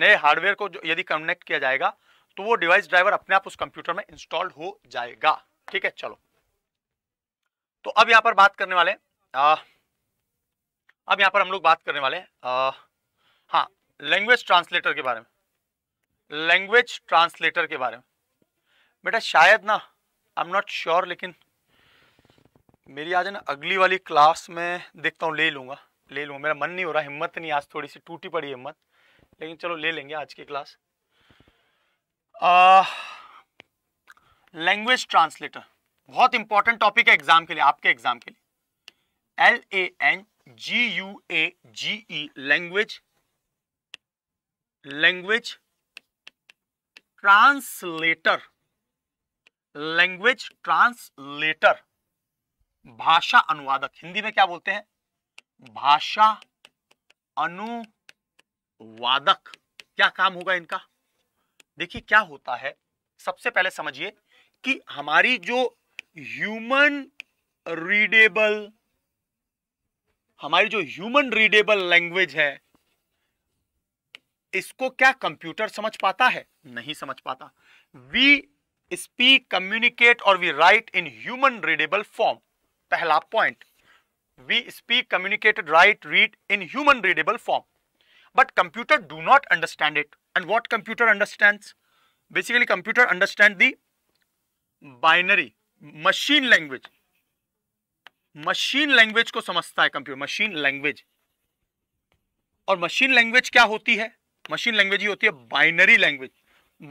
नए हार्डवेयर को यदि कनेक्ट किया जाएगा तो वो डिवाइस ड्राइवर अपने आप उस कंप्यूटर में इंस्टॉल्ड हो जाएगा ठीक है चलो तो अब यहां पर बात करने वाले आ, अब यहां पर हम लोग बात करने वाले आ, हाँ लैंग्वेज ट्रांसलेटर के बारे में लैंग्वेज ट्रांसलेटर के बारे में बेटा शायद ना आई एम नॉट श्योर लेकिन मेरी आज ना अगली वाली क्लास में देखता हूँ ले लूंगा ले लूंगा मेरा मन नहीं हो रहा हिम्मत नहीं आज थोड़ी सी टूटी पड़ी हिम्मत लेकिन चलो ले लेंगे आज की क्लास लैंग्वेज ट्रांसलेटर बहुत इंपॉर्टेंट टॉपिक है एग्जाम के लिए आपके एग्जाम के लिए L A N G U A G E language language translator language translator भाषा अनुवादक हिंदी में क्या बोलते हैं भाषा अनुवादक क्या काम होगा इनका देखिए क्या होता है सबसे पहले समझिए कि हमारी जो ह्यूमन रीडेबल हमारी जो ह्यूमन रीडेबल लैंग्वेज है इसको क्या कंप्यूटर समझ पाता है नहीं समझ पाता वी स्पीक कम्युनिकेट और we write in human readable form पहला पॉइंट we speak communicate write read in human readable form but computer do not understand it and what computer understands basically computer understand the binary machine language machine language को समझता है computer machine language और machine language क्या होती है machine language ही होती है binary language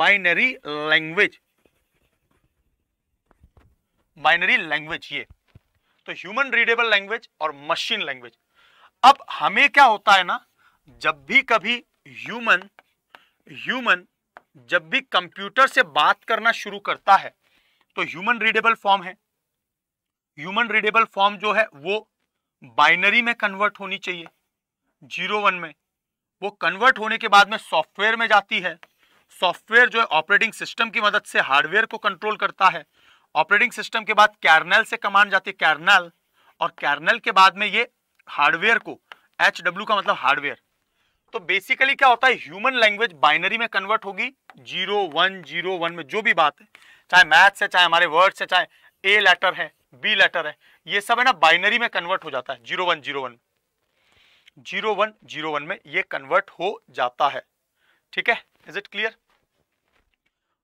binary language binary language ये तो ह्यूमन रीडेबल लैंग्वेज और मशीन लैंग्वेज अब हमें क्या होता है ना जब भी कभी ह्यूमन ह्यूमन जब भी कंप्यूटर से बात करना शुरू करता है तो ह्यूमन रीडेबल फॉर्म है ह्यूमन रीडेबल फॉर्म जो है वो बाइनरी में कन्वर्ट होनी चाहिए जीरो वन में वो कन्वर्ट होने के बाद में सॉफ्टवेयर में जाती है सॉफ्टवेयर जो है ऑपरेटिंग सिस्टम की मदद से हार्डवेयर को कंट्रोल करता है ऑपरेटिंग सिस्टम के बाद कैरनल से कमांड जाती है कैरनल और कैरनल के बाद में ये हार्डवेयर को एच डब्ल्यू का मतलब हार्डवेयर तो बेसिकली क्या होता है ह्यूमन लैंग्वेज बाइनरी में कन्वर्ट होगी जीरो वन जीरो वन में जो भी बात है चाहे मैथ्स है चाहे हमारे वर्ड्स है चाहे ए लेटर है बी लेटर है ये सब है ना बाइनरी में कन्वर्ट हो जाता है zero one zero one zero one zero one में ये कन्वर्ट हो जाता है ठीक है इज इट क्लियर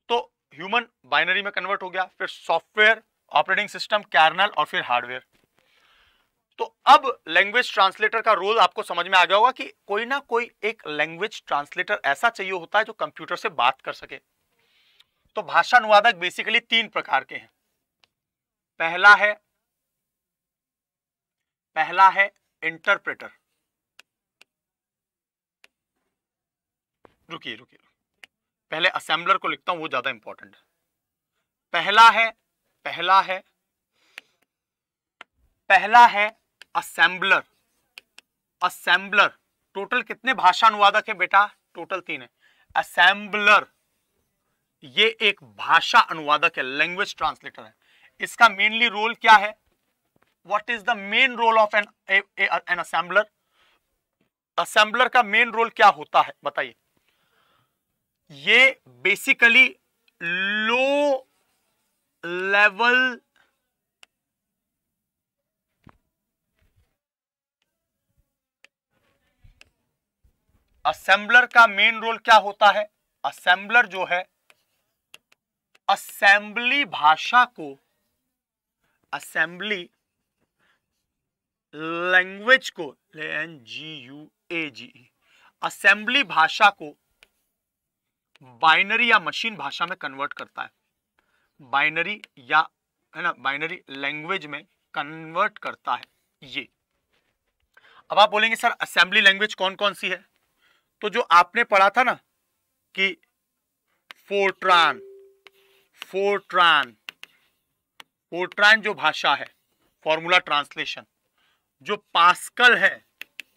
तो ह्यूमन बाइनरी में कन्वर्ट हो गया फिर सॉफ्टवेयर ऑपरेटिंग सिस्टम कैरनल और फिर हार्डवेयर तो अब लैंग्वेज ट्रांसलेटर का रोल आपको समझ में आ गया होगा कि कोई ना कोई एक लैंग्वेज ट्रांसलेटर ऐसा चाहिए होता है जो कंप्यूटर से बात कर सके तो भाषा अनुवादक बेसिकली तीन प्रकार के हैं पहला है पहला है इंटरप्रेटर रुकिए रुकिए पहले असेंबलर को लिखता हूं वो ज्यादा इंपॉर्टेंट है पहला है पहला है पहला है असेंबलर असेंबलर टोटल कितने भाषा अनुवादक है बेटा टोटल तीन है असेंबलर ये एक भाषा अनुवादक है लैंग्वेज ट्रांसलेटर है इसका मेनली रोल क्या है what is the main role of an an assembler assembler का मेन रोल क्या होता है बताइए ये बेसिकली लो लेवल असेंबलर का मेन रोल क्या होता है असेंबलर जो है असेंबली भाषा को असेंबली लैंग्वेज को N G U A G assembly भाषा को बाइनरी या मशीन भाषा में कन्वर्ट करता है बाइनरी या है ना बाइनरी लैंग्वेज में कन्वर्ट करता है ये अब आप बोलेंगे सर असेंबली लैंग्वेज कौन कौन सी है तो जो आपने पढ़ा था ना कि फोर्ट्रान फोर्ट्रान फोर्ट्रान जो भाषा है फॉर्मूला ट्रांसलेशन जो पास्कल है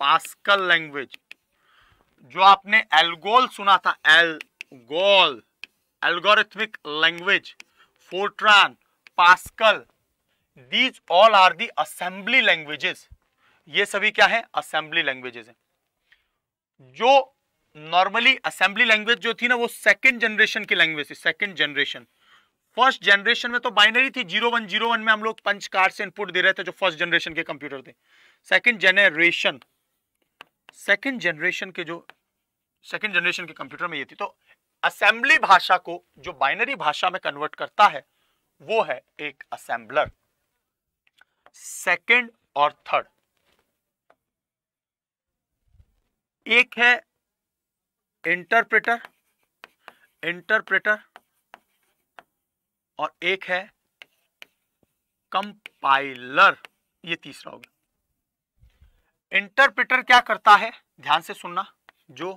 पास्कल लैंग्वेज जो आपने एल्गोल सुना था Algol algorithmic language Fortran Pascal these all are the assembly languages ये सभी क्या है असेंबली लैंग्वेजेस हैं जो नॉर्मली असेंबली लैंग्वेज जो थी ना वो सेकेंड जनरेशन की लैंग्वेज थी सेकेंड जनरेशन फर्स्ट जनरेशन में तो बाइनरी थी जीरो वन जीरो वन में हम लोग पंच कार्ड से इनपुट दे रहे थे जो फर्स्ट जनरेशन के कंप्यूटर थे सेकेंड जनरेशन सेकेंड जनरेशन के जो सेकेंड जनरेशन के कंप्यूटर में ये थी तो असेंबली भाषा को जो बाइनरी भाषा में कन्वर्ट करता है वो है एक असेंबलर सेकेंड और थर्ड एक है इंटरप्रेटर इंटरप्रेटर और एक है कंपाइलर ये तीसरा होगा इंटरप्रेटर क्या करता है ध्यान से सुनना जो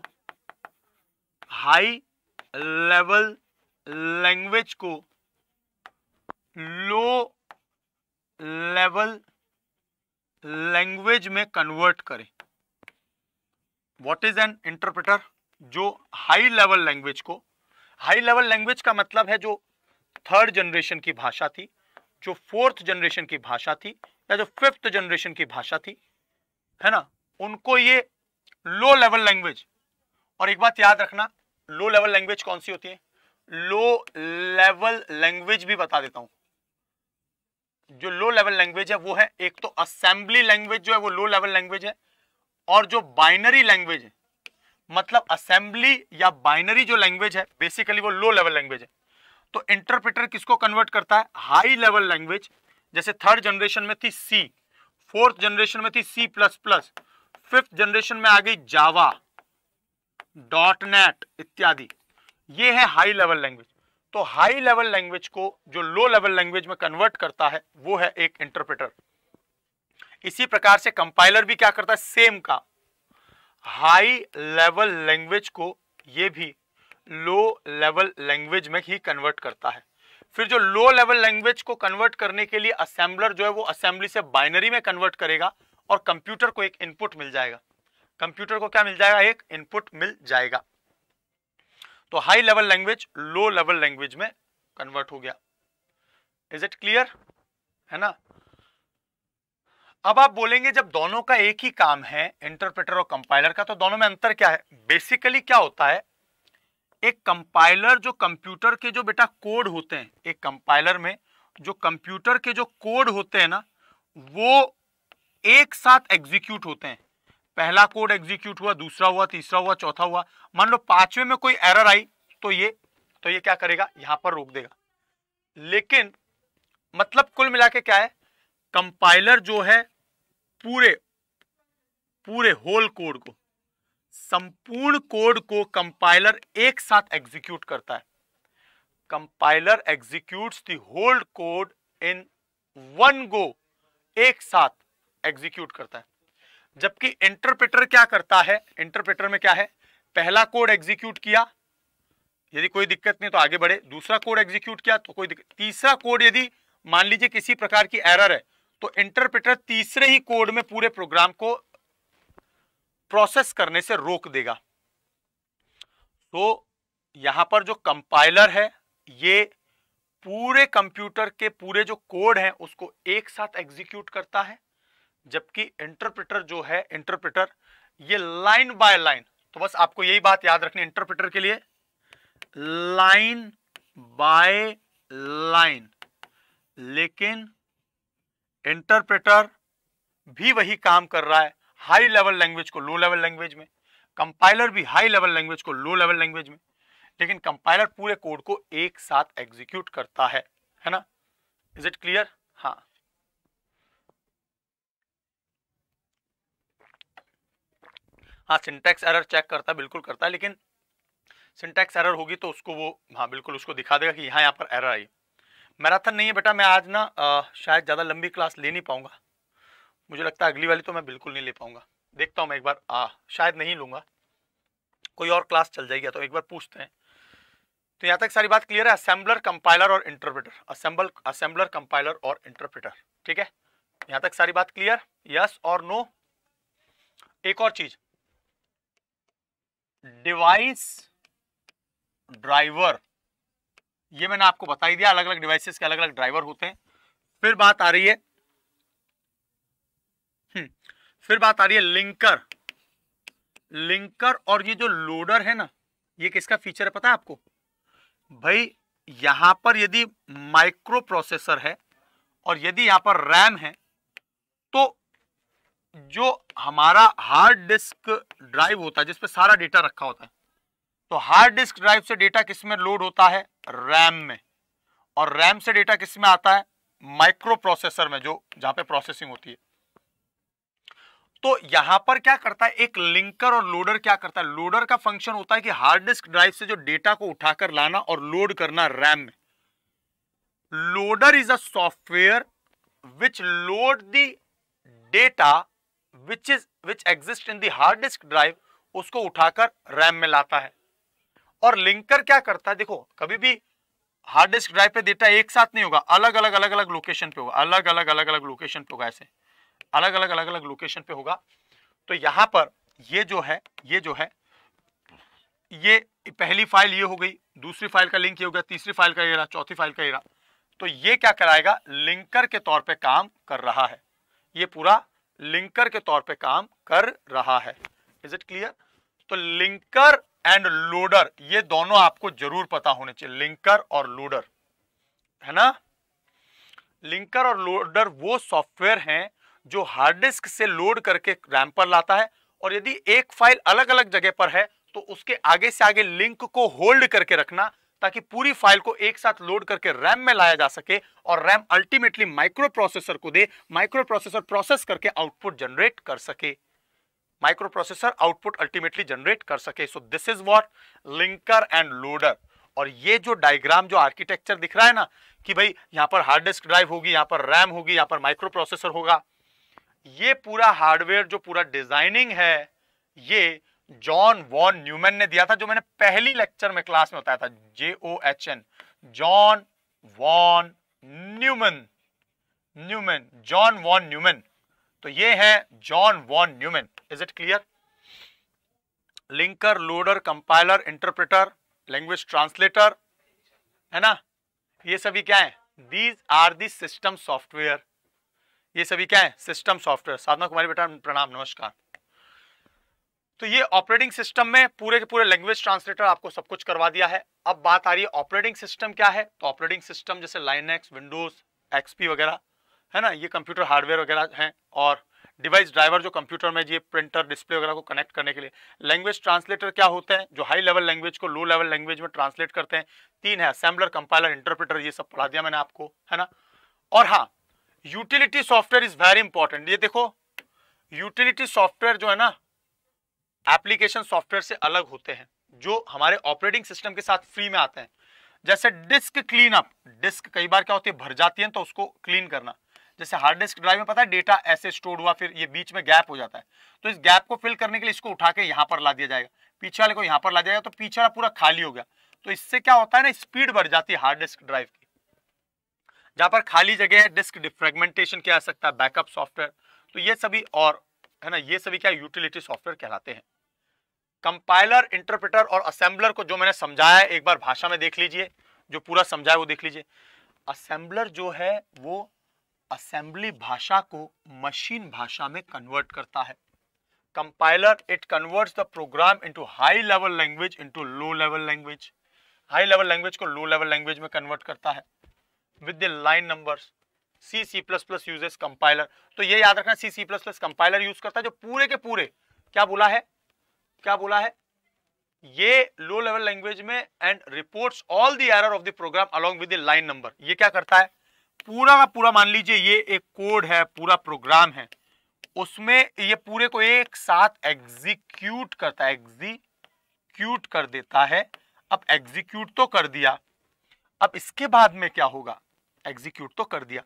हाई लेवल लैंग्वेज को लो लेवल लैंग्वेज में कन्वर्ट करें व्हाट इज एन इंटरप्रेटर जो हाई लेवल लैंग्वेज को हाई लेवल लैंग्वेज का मतलब है जो थर्ड जनरेशन की भाषा थी जो फोर्थ जनरेशन की भाषा थी या जो फिफ्थ जनरेशन की भाषा थी है ना उनको ये लो लेवल लैंग्वेज और एक बात याद रखना लो लेवल लैंग्वेज कौन सी होती है लो लेवल लैंग्वेज भी बता देता हूं जो लो लेवल लैंग्वेज है वो है एक तो असेंबली लैंग्वेज जो है वो लो लेवल लैंग्वेज है और जो बाइनरी लैंग्वेज है मतलब असेंबली या बाइनरी जो लैंग्वेज है बेसिकली वो लो लेवल लैंग्वेज है तो इंटरप्रेटर किसको कन्वर्ट करता है हाई लेवल लैंग्वेज जैसे थर्ड जनरेशन में थी सी फोर्थ जनरेशन में थी C plus plus fifth generation में आ गई जावा डॉट नेट इत्यादि ये है हाई लेवल लैंग्वेज तो हाई लेवल लैंग्वेज को जो लो लेवल लैंग्वेज में कन्वर्ट करता है वो है एक इंटरप्रेटर इसी प्रकार से कंपाइलर भी क्या करता है सेम काम हाई लेवल लैंग्वेज को ये भी लो लेवल लैंग्वेज में ही कन्वर्ट करता है फिर जो लो लेवल लैंग्वेज को कन्वर्ट करने के लिए असेंबलर जो है वो असेंबली से बाइनरी में कन्वर्ट करेगा और कंप्यूटर को एक इनपुट मिल जाएगा कंप्यूटर को क्या मिल जाएगा एक इनपुट मिल जाएगा तो high level language low level language में कन्वर्ट हो गया इज इट क्लियर है ना अब आप बोलेंगे जब दोनों का एक ही काम है इंटरप्रेटर और कंपाइलर का तो दोनों में अंतर क्या है बेसिकली क्या होता है एक कंपाइलर जो कंप्यूटर के जो बेटा कोड होते हैं एक कंपाइलर में जो कंप्यूटर के जो कोड होते हैं ना वो एक साथ एग्जीक्यूट होते हैं पहला कोड एग्जीक्यूट हुआ दूसरा हुआ तीसरा हुआ चौथा हुआ मान लो पांचवे में कोई एरर आई तो ये तो ये क्या करेगा यहां पर रोक देगा लेकिन मतलब कुल मिला के क्या है कंपाइलर जो है पूरे पूरे होल कोड को संपूर्ण कोड को कंपाइलर एक साथ एग्जीक्यूट करता है compiler executes the whole code in one go एक साथ एग्जीक्यूट करता है जबकि इंटरप्रेटर क्या करता है इंटरप्रेटर में क्या है पहला कोड एग्जीक्यूट किया यदि कोई दिक्कत नहीं तो आगे बढ़े दूसरा कोड एग्जीक्यूट किया तो कोई दिक्कत तीसरा कोड यदि मान लीजिए किसी प्रकार की एरर है तो इंटरप्रेटर तीसरे ही कोड में पूरे प्रोग्राम को प्रोसेस करने से रोक देगा तो यहां पर जो कंपाइलर है ये पूरे कंप्यूटर के पूरे जो कोड है उसको एक साथ एग्जीक्यूट करता है जबकि इंटरप्रेटर जो है इंटरप्रेटर ये लाइन बाय लाइन तो बस आपको यही बात याद रखनी इंटरप्रेटर के लिए लाइन बाय लाइन लेकिन इंटरप्रेटर भी वही काम कर रहा है हाई लेवल लैंग्वेज को लो लेवल लैंग्वेज में कंपाइलर भी हाई लेवल लैंग्वेज को लो लेवल लैंग्वेज में लेकिन कंपाइलर पूरे कोड को एक साथ एग्जीक्यूट करता है है ना इज इट क्लियर हाँ हाँ सिंटेक्स एरर चेक करता बिल्कुल करता है लेकिन सिंटेक्स एरर होगी तो उसको वो हाँ बिल्कुल उसको दिखा देगा कि यहाँ यहाँ पर एरर आई मैराथन नहीं है बेटा मैं आज ना आ, शायद ज़्यादा लंबी क्लास ले नहीं पाऊँगा मुझे लगता है अगली वाली तो मैं बिल्कुल नहीं ले पाऊँगा देखता हूँ मैं एक बार आ शायद नहीं लूँगा कोई और क्लास चल जाएगी तो एक बार पूछते हैं तो यहाँ तक सारी बात क्लियर है असेंबलर कंपाइलर और इंटरप्रेटर असेंबल असेंबलर कंपाइलर और इंटरप्रेटर ठीक है यहाँ तक सारी बात क्लियर यस और नो एक और चीज डिवाइस ड्राइवर ये मैंने आपको बताई दिया अलग अलग डिवाइसेस के अलग अलग ड्राइवर होते हैं फिर बात आ रही है हम्म, फिर बात आ रही है लिंकर लिंकर और ये जो लोडर है ना ये किसका फीचर है पता है आपको भाई यहां पर यदि माइक्रो प्रोसेसर है और यदि यहां पर रैम है तो जो हमारा हार्ड डिस्क ड्राइव होता है जिसपे सारा डेटा रखा होता है तो हार्ड डिस्क ड्राइव से डेटा किसमें लोड होता है रैम में और रैम से डेटा किस में आता है माइक्रो प्रोसेसर में जो जहां पे प्रोसेसिंग होती है तो यहां पर क्या करता है एक लिंकर और लोडर क्या करता है लोडर का फंक्शन होता है कि हार्ड डिस्क ड्राइव से जो डेटा को उठाकर लाना और लोड करना रैम में loader is a software which load the data which is which exist in hard disk drive उसको उठाकर रैम में लाता है और लिंकर क्या करता है देखो कभी भी हार्ड डिस्क ड्राइव पे डेटा एक साथ नहीं होगा अलग अलग अलग अलग लोकेशन पे होगा अलग अलग अलग अलग लोकेशन पे होगा ऐसे अलग अलग अलग अलग लोकेशन पे होगा तो यहां पर ये जो है ये जो है ये पहली फाइल ये हो गई दूसरी फाइल का लिंक ये हो गया तीसरी फाइल का ये रहा चौथी फाइल का ये रहा तो ये क्या कराएगा लिंकर के तौर पे काम कर रहा है ये पूरा लिंकर के तौर पे काम कर रहा है इज इट क्लियर तो लिंकर एंड लोडर ये दोनों आपको जरूर पता होने चाहिए लिंकर और लोडर है ना लिंकर और लोडर वो सॉफ्टवेयर हैं जो हार्ड डिस्क से लोड करके रैम पर लाता है और यदि एक फाइल अलग अलग जगह पर है तो उसके आगे से आगे लिंक को होल्ड करके रखना ताकि पूरी फाइल को एक साथ लोड करके रैम में लाया जा सके और रैम अल्टीमेटली माइक्रो प्रोसेसर को दे माइक्रो प्रोसेसर प्रोसेस करके आउटपुट जनरेट कर सके माइक्रोप्रोसेसर आउटपुट अल्टीमेटली जनरेट कर सके so this is what linker and loader और ये जो डायग्राम जो आर्किटेक्चर दिख रहा है ना कि भाई यहाँ पर हार्ड डिस्क ड्राइव होगी यहाँ पर रैम होगी यहाँ पर माइक्रो प्रोसेसर होगा ये पूरा हार्डवेयर जो पूरा डिजाइनिंग है ये जॉन वॉन न्यूमैन ने दिया था जो मैंने पहली लेक्चर में क्लास में बताया था J O H N John von Neumann Neumann John von Neumann तो ये है John von Neumann is it clear linker loader compiler interpreter language translator है ना ये सभी क्या है these are the system software ये सभी क्या है सिस्टम सॉफ्टवेयर साधना कुमारी बेटा प्रणाम नमस्कार तो ये ऑपरेटिंग सिस्टम में पूरे के पूरे लैंग्वेज ट्रांसलेटर आपको सब कुछ करवा दिया है अब बात आ रही है ऑपरेटिंग सिस्टम क्या है तो ऑपरेटिंग सिस्टम जैसे लाइन विंडोज एक्सपी वगैरह है ना ये कंप्यूटर हार्डवेयर वगैरह हैं और डिवाइस ड्राइवर जो कंप्यूटर में ये प्रिंटर डिस्प्ले वगैरह को कनेक्ट करने के लिए लैंग्वेज ट्रांसलेटर क्या होते हैं जो हाई लेवल लैंग्वेज को लो लेवल लैंग्वेज में ट्रांसलेट करते हैं तीन है असेंबलर कंपाइलर इंटरप्रेटर ये सब पढ़ा दिया मैंने आपको है ना और हाँ utility software is very important ये देखो यूटिलिटी सॉफ्टवेयर जो है ना एप्लीकेशन सॉफ्टवेयर से अलग होते हैं जो हमारे ऑपरेटिंग सिस्टम के साथ फ्री में आते हैं जैसे डिस्क क्लीन अप डिस्क कई बार क्या होती है भर जाती है तो उसको क्लीन करना जैसे हार्ड डिस्क ड्राइव में पता है डेटा ऐसे स्टोर हुआ फिर ये बीच में गैप हो जाता है तो इस गैप को फिल करने के लिए इसको उठा के यहाँ पर ला दिया जाएगा पीछे वाले को यहाँ पर ला दिया जाएगा तो पीछे वाला पूरा खाली हो गया तो इससे क्या होता है ना स्पीड बढ़ जाती है हार्ड डिस्क ड्राइव की जहाँ पर खाली जगह है डिस्क डिफ्रेगमेंटेशन किया जा सकता है बैकअप सॉफ्टवेयर तो ये सभी और है ना ये सभी क्या यूटिलिटी सॉफ्टवेयर कहलाते हैं कंपाइलर इंटरप्रेटर और असेंबलर को जो मैंने समझाया एक बार भाषा में देख लीजिए जो पूरा समझाया वो देख लीजिए असेंबलर जो है वो असेंबली भाषा को मशीन भाषा में कन्वर्ट करता है compiler it converts the program into high level language into low level language high level language को लो लेवल लैंग्वेज में कन्वर्ट करता है with the line numbers C C plus plus uses compiler तो ये याद रखना C C plus plus compiler use करता है जो पूरे के पूरे क्या बोला है क्या बोला है ये लो लेवल लैंग्वेज में and reports all the error of the program along with the line number ये क्या करता है पूरा का पूरा मान लीजिए ये एक कोड है पूरा प्रोग्राम है उसमें ये पूरे को एक साथ एग्जीक्यूट करता है एग्जीक्यूट कर देता है अब एग्जीक्यूट तो कर दिया अब इसके बाद में क्या होगा एग्जीक्यूट तो कर दिया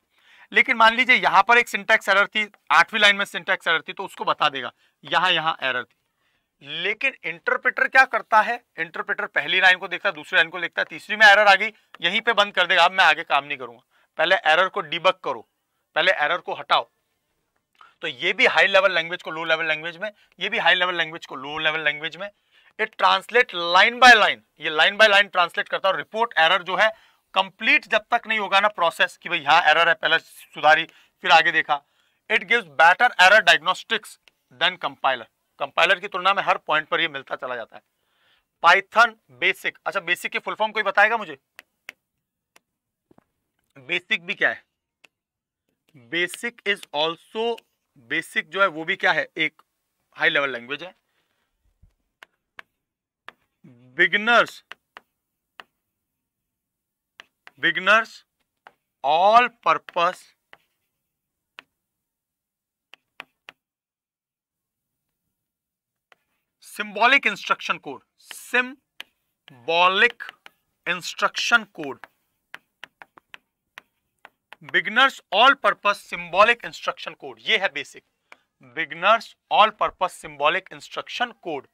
लेकिन मान लीजिए यहां पर एक सिंटेक्स एरर थी आठवीं लाइन में सिंटेक्स एरर थी तो उसको बता देगा यहां यहां एरर थी लेकिन इंटरप्रेटर क्या करता है इंटरप्रेटर पहली लाइन को देखता है दूसरी लाइन को देखता है तीसरी में एरर आ गई यहीं पे बंद कर देगा अब मैं आगे काम नहीं करूंगा पहले एरर को डिबक करो पहले एरर को हटाओ तो ये भी हाई लेवल लैंग्वेज को लो लेवल लैंग्वेज में ये भी हाई लेवल लैंग्वेज को लो लेवल लैंग्वेज में it translate line by line ये लाइन बाय लाइन ट्रांसलेट करता है रिपोर्ट एरर जो है कंप्लीट जब तक नहीं होगा ना प्रोसेस कि भाई यहाँ एरर है पहले सुधारी फिर आगे देखा it gives better error diagnostics than compiler compiler की तुलना में हर पॉइंट पर ये मिलता चला जाता है पाइथन बेसिक अच्छा बेसिक की फुल फॉर्म कोई बताएगा मुझे बेसिक भी क्या है बेसिक इज ऑल्सो बेसिक जो है वो भी क्या है एक हाई लेवल लैंग्वेज है beginners beginners all purpose symbolic instruction code बॉलिक instruction code beginners all purpose symbolic instruction code ये है BASIC beginners all purpose symbolic instruction code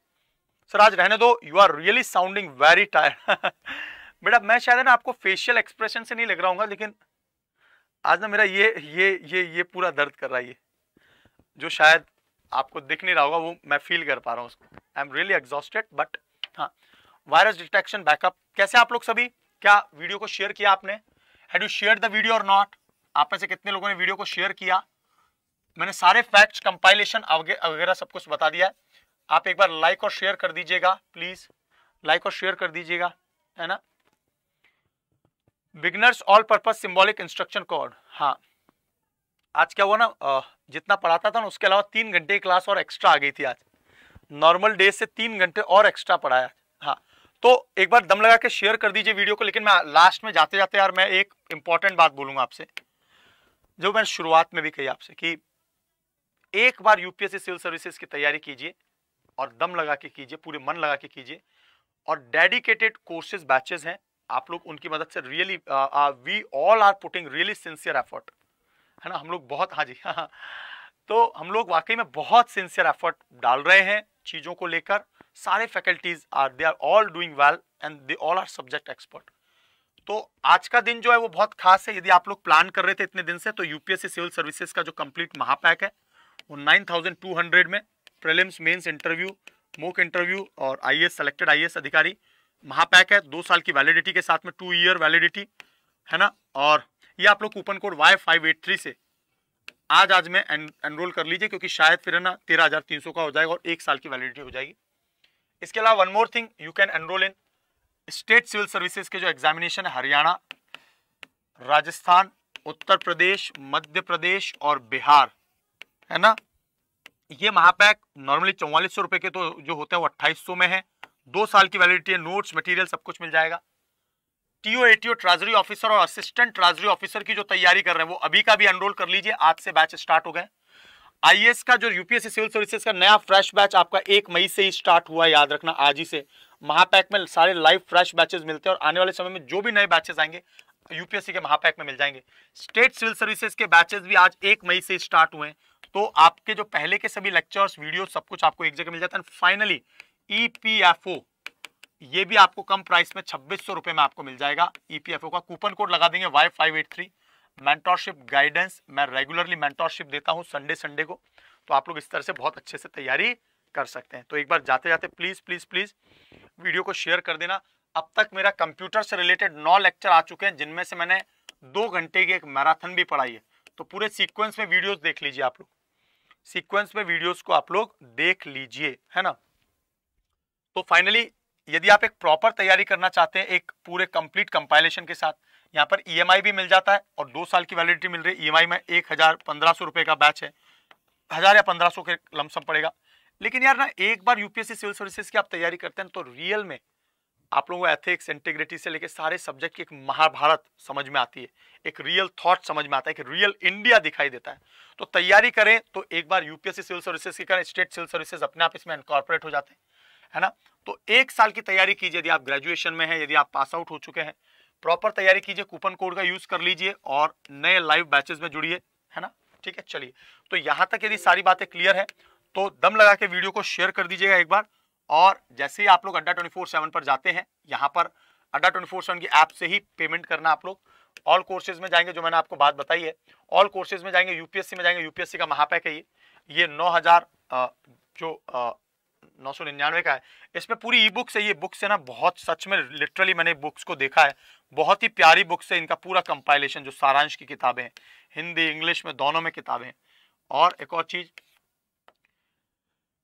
sir आज रहने दो you are really sounding very tired बेटा मैं शायद ना आपको फेशियल एक्सप्रेशन से नहीं लग रहा हूँ लेकिन आज ना मेरा ये ये ये ये पूरा दर्द कर रहा है ये जो शायद आपको दिख नहीं रहा होगा वो मैं फील कर पा रहा हूँ उसको I am really exhausted but हाँ वायरस डिटेक्शन बैकअप कैसे आप लोग सभी क्या वीडियो को शेयर किया आपने had you share the video और नॉट आप में से कितने लोगों ने वीडियो को शेयर किया मैंने सारे फैक्ट्स कंपाइलेशन वगैरह सब कुछ बता दिया है आप एक बार लाइक और शेयर कर दीजिएगा प्लीज लाइक और शेयर कर दीजिएगा है ना beginners all purpose symbolic instruction code हाँ आज क्या हुआ ना जितना पढ़ाता था ना उसके अलावा तीन घंटे की क्लास और एक्स्ट्रा आ गई थी आज नॉर्मल डे से तीन घंटे और एक्स्ट्रा पढ़ाया हाँ तो एक बार दम लगा के शेयर कर दीजिए वीडियो को लेकिन मैं लास्ट में जाते जाते यार मैं एक इम्पॉर्टेंट बात बोलूंगा आपसे जो मैंने शुरुआत में भी कही आपसे कि एक बार यूपीएससी सिविल सर्विसेज की तैयारी कीजिए और दम लगा के कीजिए पूरे मन लगा के कीजिए और डेडिकेटेड कोर्सेज बैचेज हैं आप लोग उनकी मदद से really we all are putting really sincere effort है ना हम लोग बहुत हाँ जी हाँ, हाँ। तो हम लोग वाकई में बहुत सिंसियर एफर्ट डाल रहे हैं चीज़ों को लेकर सारे faculties are they are all doing well and they all are subject expert तो आज का दिन जो है वो बहुत खास है यदि आप लोग प्लान कर रहे थे इतने दिन से तो यूपीएससी सिविल सर्विसेज का जो कंप्लीट महापैक है वो 9200 में prelims mains interview mock interview और आईएएस सिलेक्टेड आईएएस अधिकारी महापैक है दो साल की वैलिडिटी के साथ में टू ईयर वैलिडिटी है ना और ये आप लोग coupon code Y five eight three से आज आज में एनरोल कर लीजिए क्योंकि शायद फिर है ना तेरह हज़ार तीन सौ का हो जाएगा और एक साल की वैलिडिटी हो जाएगी इसके अलावा one more thing you can enroll in state civil services के जो एग्जामिनेशन है हरियाणा राजस्थान उत्तर प्रदेश मध्य प्रदेश और बिहार है ना ये महापैक नॉर्मली चौवालीस सौ रुपये के तो जो होते हैं वो अट्ठाईस सौ में है दो साल की वैलिडिटी है नोट्स मटेरियल सब कुछ मिल जाएगा टीओ एटीओ ट्रेजरी ऑफिसर और असिस्टेंट ट्रेजरी ऑफिसर की जो तैयारी कर रहे हैं वो अभी का भी एनरोल कर लीजिए आज से बैच स्टार्ट हो गए आईएएस का जो यूपीएससी सिविल सर्विसेज का नया फ्रेश बैच आपका एक मई से ही स्टार्ट हुआ है याद रखना आज ही से महापैक में सारे लाइव फ्रेश बैचेस मिलते हैं और आने वाले समय में जो भी नए बैचेस आएंगे यूपीएससी के महापैक में मिल जाएंगे स्टेट सिविल सर्विसेज के बैचेस भी आज एक मई से स्टार्ट हुए तो आपके जो पहले के सभी लेक्चर्स वीडियो सब कुछ आपको एक जगह मिल जाता है फाइनली ई ये भी आपको कम प्राइस में छब्बीस सौ रुपये में आपको मिल जाएगा ईपीएफओ e का कूपन कोड लगा देंगे Y five eight three mentorship guidance मैं रेगुलरली मेंटोरशिप देता हूँ संडे संडे को तो आप लोग इस तरह से बहुत अच्छे से तैयारी कर सकते हैं तो एक बार जाते जाते प्लीज़ प्लीज़ प्लीज़ वीडियो को शेयर कर देना अब तक मेरा कंप्यूटर से रिलेटेड नौ लेक्चर आ चुके हैं जिनमें से मैंने दो घंटे की एक मैराथन भी पढ़ाई है तो पूरे सीक्वेंस में वीडियोज देख लीजिए आप लोग सीक्वेंस में वीडियोज को आप लोग देख लीजिए है ना तो फाइनली यदि आप एक प्रॉपर तैयारी करना चाहते हैं एक पूरे कंप्लीट कंपाइलेशन के साथ यहाँ पर ई e भी मिल जाता है और दो साल की वैलिडिटी मिल रही है ई e में एक हज़ार पंद्रह सौ रुपये का बैच है हज़ार या पंद्रह सौ के लमसम पड़ेगा लेकिन यार ना एक बार यूपीएससी सिविल सर्विसेज की आप तैयारी करते हैं तो रियल में आप लोगों को एथिक्स इंटीग्रिटी से लेकर सारे सब्जेक्ट की एक महाभारत समझ में आती है एक रियल थॉट समझ में आता है एक रियल इंडिया दिखाई देता है तो तैयारी करें तो एक बार यूपीएससी सिविल सर्विसेज की करें स्टेट सिविल सर्विसेज अपने आप इसमें इनकॉर्पोरेट हो जाते हैं है ना तो एक साल की तैयारी कीजिए यदि आप ग्रेजुएशन में हैं यदि आप पास आउट हो चुके हैं प्रॉपर तैयारी कीजिए कूपन कोड का यूज कर लीजिए और नए लाइव बैचेस में जुड़िए है ना ठीक है चलिए तो यहाँ तक यदि सारी बातें क्लियर है तो दम लगा के वीडियो को शेयर कर दीजिएगा एक बार और जैसे ही आप लोग अड्डा ट्वेंटी फोर सेवन पर जाते हैं यहाँ पर अड्डा ट्वेंटी फोर सेवन की ऐप से ही पेमेंट करना आप लोग ऑल कोर्सेज में जाएंगे जो मैंने आपको बात बताई है ऑल कोर्सेज में जाएंगे यूपीएससी में जाएंगे यूपीएससी का महापैक है ये ये नौ हजार जो नौ सौ निन्यानवे का है इसमें पूरी ई बुक्स है ये बुक्स है ना बहुत सच में लिटरली मैंने बुक्स को देखा है बहुत ही प्यारी बुक्स है इनका पूरा कंपाइलेशन जो सारांश की किताबें हैं हिंदी इंग्लिश में दोनों में किताबें और एक और चीज़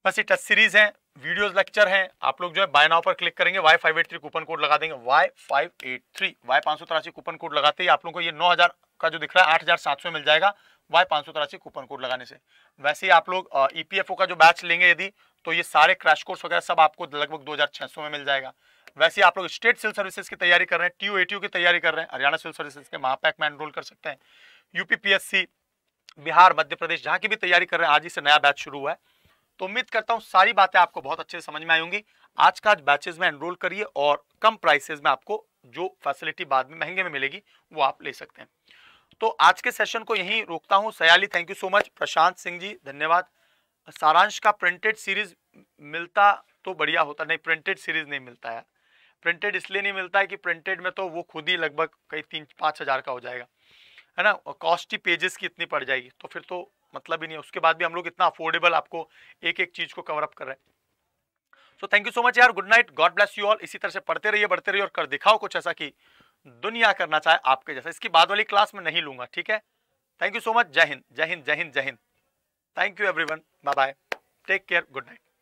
बस ये टच सीरीज है वीडियोस लेक्चर हैं आप लोग जो है बाय नाउ पर क्लिक करेंगे Y five eight three coupon code लगा देंगे Y five eight three Y पांच सौ तिरासी कूपन कोड लगाते ही आप लोगों को ये नौ हज़ार का जो दिख रहा है आठ हज़ार सात सौ मिल जाएगा वाई पांच सौ तिरासी कूपन कोड लगाने से वैसे ही आप लोग ईपीएफओ e का जो बैच लेंगे यदि तो ये सारे क्रैश कोर्स वगैरह सब आपको लगभग दो में मिल जाएगा वैसे आप लोग स्टेट सिविल सर्विसेज की तैयारी कर रहे हैं टी यू की तैयारी कर रहे हैं हरियाणा सिविल सर्विसेज के महापैक में एनरोल कर सकते हैं यूपीपीएससी बिहार मध्य प्रदेश जहां की भी तैयारी कर रहे हैं आज ही से नया बैच शुरू हुआ है तो उम्मीद करता हूँ सारी बातें आपको बहुत अच्छे से समझ में आई होंगी आज का आज बैचेज में एनरोल करिए और कम प्राइसेज में आपको जो फैसिलिटी बाद में महंगे में मिलेगी वो आप ले सकते हैं तो आज के सेशन को यहीं रोकता हूँ Sayali thank you so much Prashant Singh ji धन्यवाद सारांश का प्रिंटेड सीरीज मिलता तो बढ़िया होता नहीं प्रिंटेड सीरीज नहीं मिलता है प्रिंटेड इसलिए नहीं मिलता है कि प्रिंटेड में तो वो खुद ही लगभग कई तीन पाँच हज़ार का हो जाएगा है ना कॉस्टी पेजेस की इतनी पड़ जाएगी तो फिर तो मतलब ही नहीं उसके बाद भी हम लोग इतना अफोर्डेबल आपको एक एक चीज़ को कवरअप कर रहे हैं so thank you so much यार good night God bless you all इसी तरह से पढ़ते रहिए बढ़ते रहिए और कर दिखाओ कुछ ऐसा कि दुनिया करना चाहे आपके जैसा इसकी बाद वाली क्लास में नहीं लूंगा ठीक है थैंक यू सो मच जय हिंद जय हिंद जय हिंद जय Hind Thank you everyone. Bye bye. Take care. Good night.